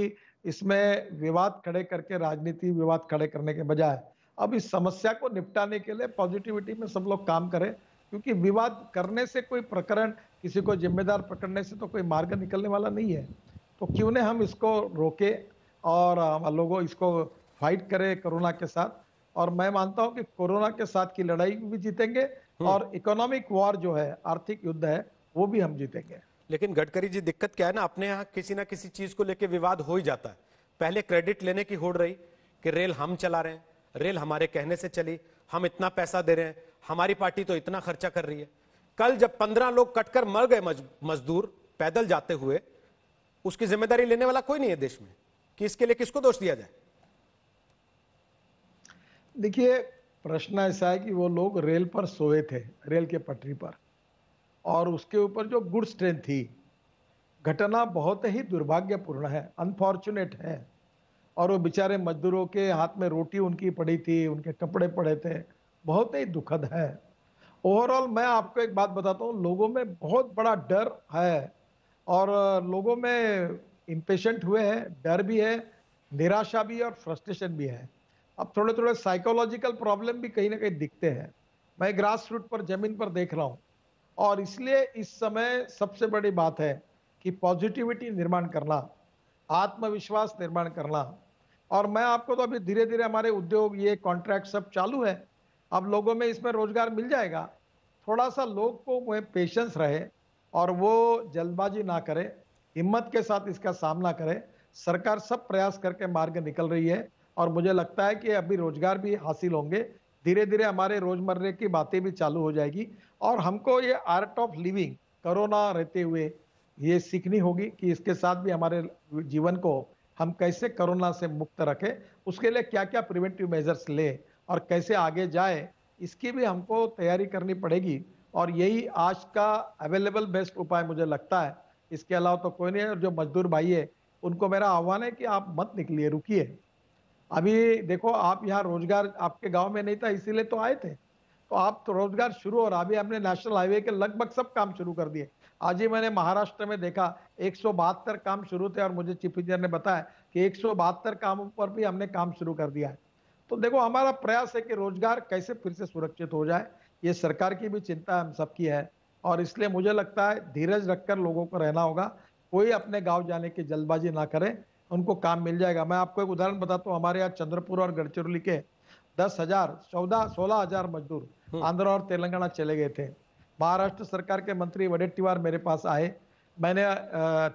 इसमें विवाद खड़े करके राजनीति विवाद खड़े करने के बजाय अब इस समस्या को निपटाने के लिए पॉजिटिविटी में सब लोग काम करें क्योंकि विवाद करने से कोई प्रकरण किसी को जिम्मेदार पकड़ने से तो कोई मार्ग निकलने वाला नहीं है तो क्यों ने हम इसको रोके और लोगों इसको फाइट करें कोरोना के साथ और मैं मानता हूं कि कोरोना के साथ की लड़ाई भी जीतेंगे हम्म। और इकोनॉमिक वॉर जो है आर्थिक युद्ध है वो भी हम जीतेंगे लेकिन गडकरी जी दिक्कत क्या है ना अपने यहाँ किसी ना किसी चीज को लेकर विवाद हो ही जाता है पहले क्रेडिट लेने की होड़ रही कि रेल हम चला रहे हैं रेल हमारे कहने से चली हम इतना पैसा दे रहे हैं हमारी पार्टी तो इतना खर्चा कर रही है कल जब पंद्रह लोग कटकर मर गए मजदूर पैदल जाते हुए उसकी जिम्मेदारी लेने वाला कोई नहीं है देश में कि इसके लिए किसको दोष दिया जाए देखिए प्रश्न ऐसा है कि वो लोग रेल पर सोए थे रेल के पटरी पर और उसके ऊपर जो गुड्स ट्रेन थी घटना बहुत ही दुर्भाग्यपूर्ण है अनफॉर्चुनेट है और वो बेचारे मजदूरों के हाथ में रोटी उनकी पड़ी थी उनके कपड़े पड़े थे बहुत ही दुखद है ओवरऑल मैं आपको एक बात बताता हूँ लोगों में बहुत बड़ा डर है और लोगों में इम्पेशेंट हुए हैं डर भी है निराशा भी है और फ्रस्ट्रेशन भी है अब थोड़े थोड़े साइकोलॉजिकल प्रॉब्लम भी कहीं ना कहीं दिखते हैं मैं ग्रास रूट पर जमीन पर देख रहा हूँ और इसलिए इस समय सबसे बड़ी बात है कि पॉजिटिविटी निर्माण करना आत्मविश्वास निर्माण करना और मैं आपको तो अभी धीरे धीरे हमारे उद्योग ये कॉन्ट्रैक्ट सब चालू है अब लोगों में इसमें रोजगार मिल जाएगा थोड़ा सा लोग को पेशेंस रहे और वो जल्दबाजी ना करे हिम्मत के साथ इसका सामना करे सरकार सब प्रयास करके मार्ग निकल रही है और मुझे लगता है कि अभी रोजगार भी हासिल होंगे धीरे धीरे हमारे रोजमर्रे की बातें भी चालू हो जाएगी और हमको ये आर्ट ऑफ लिविंग कोरोना रहते हुए ये सीखनी होगी कि इसके साथ भी हमारे जीवन को हम कैसे कोरोना से मुक्त रखें उसके लिए क्या क्या प्रिवेंटिव मेजर्स लें और कैसे आगे जाए इसकी भी हमको तैयारी करनी पड़ेगी और यही आज का अवेलेबल बेस्ट उपाय मुझे लगता है इसके अलावा तो कोई नहीं है और जो मजदूर भाई है उनको मेरा आह्वान है कि आप मत निकलिए रुकिए अभी देखो आप यहाँ रोजगार आपके गांव में नहीं था इसीलिए तो आए थे तो आप तो रोजगार शुरू हो रहा अभी हमने नेशनल हाईवे के लगभग सब काम शुरू कर दिए आज ही मैंने महाराष्ट्र में देखा एक काम शुरू थे और मुझे चीफ इंजीनियर ने बताया कि एक कामों पर भी हमने काम शुरू कर दिया है तो देखो हमारा प्रयास है कि रोजगार कैसे फिर से सुरक्षित हो जाए ये सरकार की भी चिंता हम सबकी है और इसलिए मुझे लगता है धीरज रखकर लोगों को रहना होगा कोई अपने गांव जाने की जल्दबाजी ना करे उनको काम मिल जाएगा मैं आपको एक उदाहरण बताता हूँ हमारे यहाँ चंद्रपुर और गढ़चिरौली के दस हजार चौदह सोलह हजार मजदूर हम्म। आंध्र और तेलंगाना चले गए थे महाराष्ट्र सरकार के मंत्री वडेट्टीवार मेरे पास आए मैंने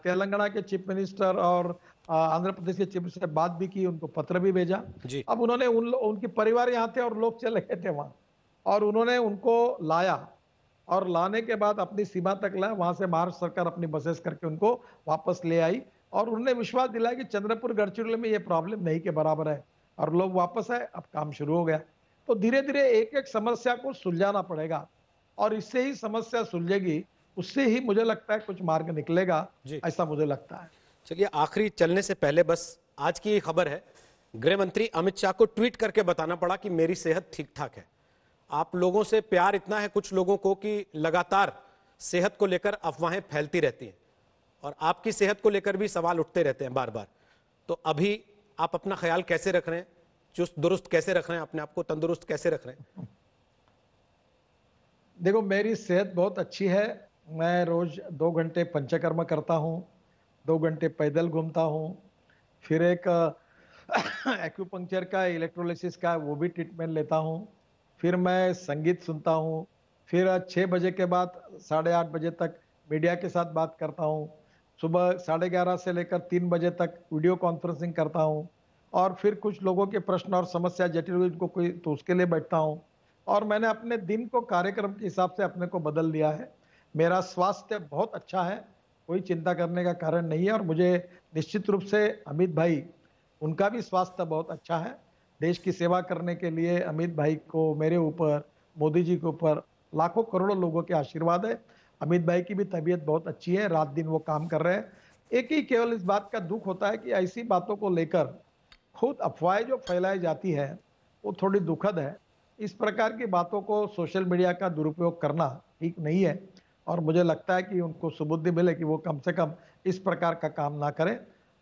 तेलंगाना के चीफ मिनिस्टर और आंध्र प्रदेश के चीफ से बात भी की उनको पत्र भी भेजा अब उन्होंने उन उनके परिवार यहाँ थे और लोग चले गए थे वहाँ और उन्होंने उनको लाया और लाने के बाद अपनी सीमा तक लाया वहाँ से महाराष्ट्र सरकार अपनी बसेस करके उनको वापस ले आई और उन्होंने विश्वास दिलाया कि चंद्रपुर गढ़चिरौली में ये प्रॉब्लम नहीं के बराबर है और लोग वापस आए अब काम शुरू हो गया तो धीरे धीरे एक एक समस्या को सुलझाना पड़ेगा और इससे ही समस्या सुलझेगी उससे ही मुझे लगता है कुछ मार्ग निकलेगा ऐसा मुझे लगता है चलिए आखिरी चलने से पहले बस आज की खबर है गृह मंत्री अमित शाह को ट्वीट करके बताना पड़ा कि मेरी सेहत ठीक ठाक है आप लोगों से प्यार इतना है कुछ लोगों को कि लगातार सेहत को लेकर अफवाहें फैलती रहती हैं और आपकी सेहत को लेकर भी सवाल उठते रहते हैं बार बार तो अभी आप अपना ख्याल कैसे रख रहे हैं चुस्त दुरुस्त कैसे रख रहे हैं अपने आप को तंदुरुस्त कैसे रख रहे हैं देखो मेरी सेहत बहुत अच्छी है मैं रोज दो घंटे पंचकर्म करता हूँ दो घंटे पैदल घूमता हूँ फिर एक एक्यूपंक्चर का इलेक्ट्रोलिसिस का वो भी ट्रीटमेंट लेता हूँ फिर मैं संगीत सुनता हूँ फिर छः बजे के बाद साढ़े आठ बजे तक मीडिया के साथ बात करता हूँ सुबह साढ़े ग्यारह से लेकर तीन बजे तक वीडियो कॉन्फ्रेंसिंग करता हूँ और फिर कुछ लोगों के प्रश्न और समस्या जटिल को कोई तो उसके लिए बैठता हूँ और मैंने अपने दिन को कार्यक्रम के हिसाब से अपने को बदल दिया है मेरा स्वास्थ्य बहुत अच्छा है कोई चिंता करने का कारण नहीं है और मुझे निश्चित रूप से अमित भाई उनका भी स्वास्थ्य बहुत अच्छा है देश की सेवा करने के लिए अमित भाई को मेरे ऊपर मोदी जी के ऊपर लाखों करोड़ों लोगों के आशीर्वाद है अमित भाई की भी तबीयत बहुत अच्छी है रात दिन वो काम कर रहे हैं एक ही केवल इस बात का दुख होता है कि ऐसी बातों को लेकर खुद अफवाहें जो फैलाई जाती है वो थोड़ी दुखद है इस प्रकार की बातों को सोशल मीडिया का दुरुपयोग करना ठीक नहीं है और मुझे लगता है कि उनको सुबुद्धि मिले कि वो कम से कम इस प्रकार का काम ना करें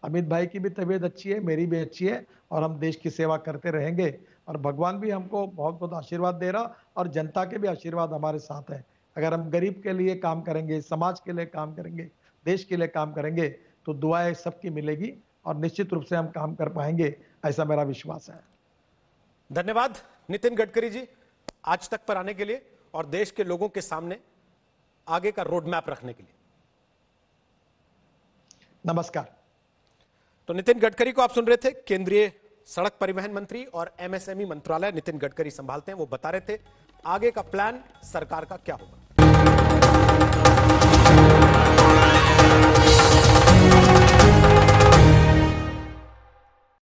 अमित भाई की भी तबीयत अच्छी है मेरी भी अच्छी है और हम देश की सेवा करते रहेंगे और भगवान भी हमको बहुत बहुत आशीर्वाद दे रहा और जनता के भी आशीर्वाद हमारे साथ है अगर हम गरीब के लिए काम करेंगे समाज के लिए काम करेंगे देश के लिए काम करेंगे तो दुआएं सबकी मिलेगी और निश्चित रूप से हम काम कर पाएंगे ऐसा मेरा विश्वास है धन्यवाद नितिन गडकरी जी आज तक पर आने के लिए और देश के लोगों के सामने आगे का रोड मैप रखने के लिए नमस्कार तो नितिन गडकरी को आप सुन रहे थे केंद्रीय सड़क परिवहन मंत्री और एमएसएमई e मंत्रालय नितिन गडकरी संभालते हैं वो बता रहे थे आगे का प्लान सरकार का क्या होगा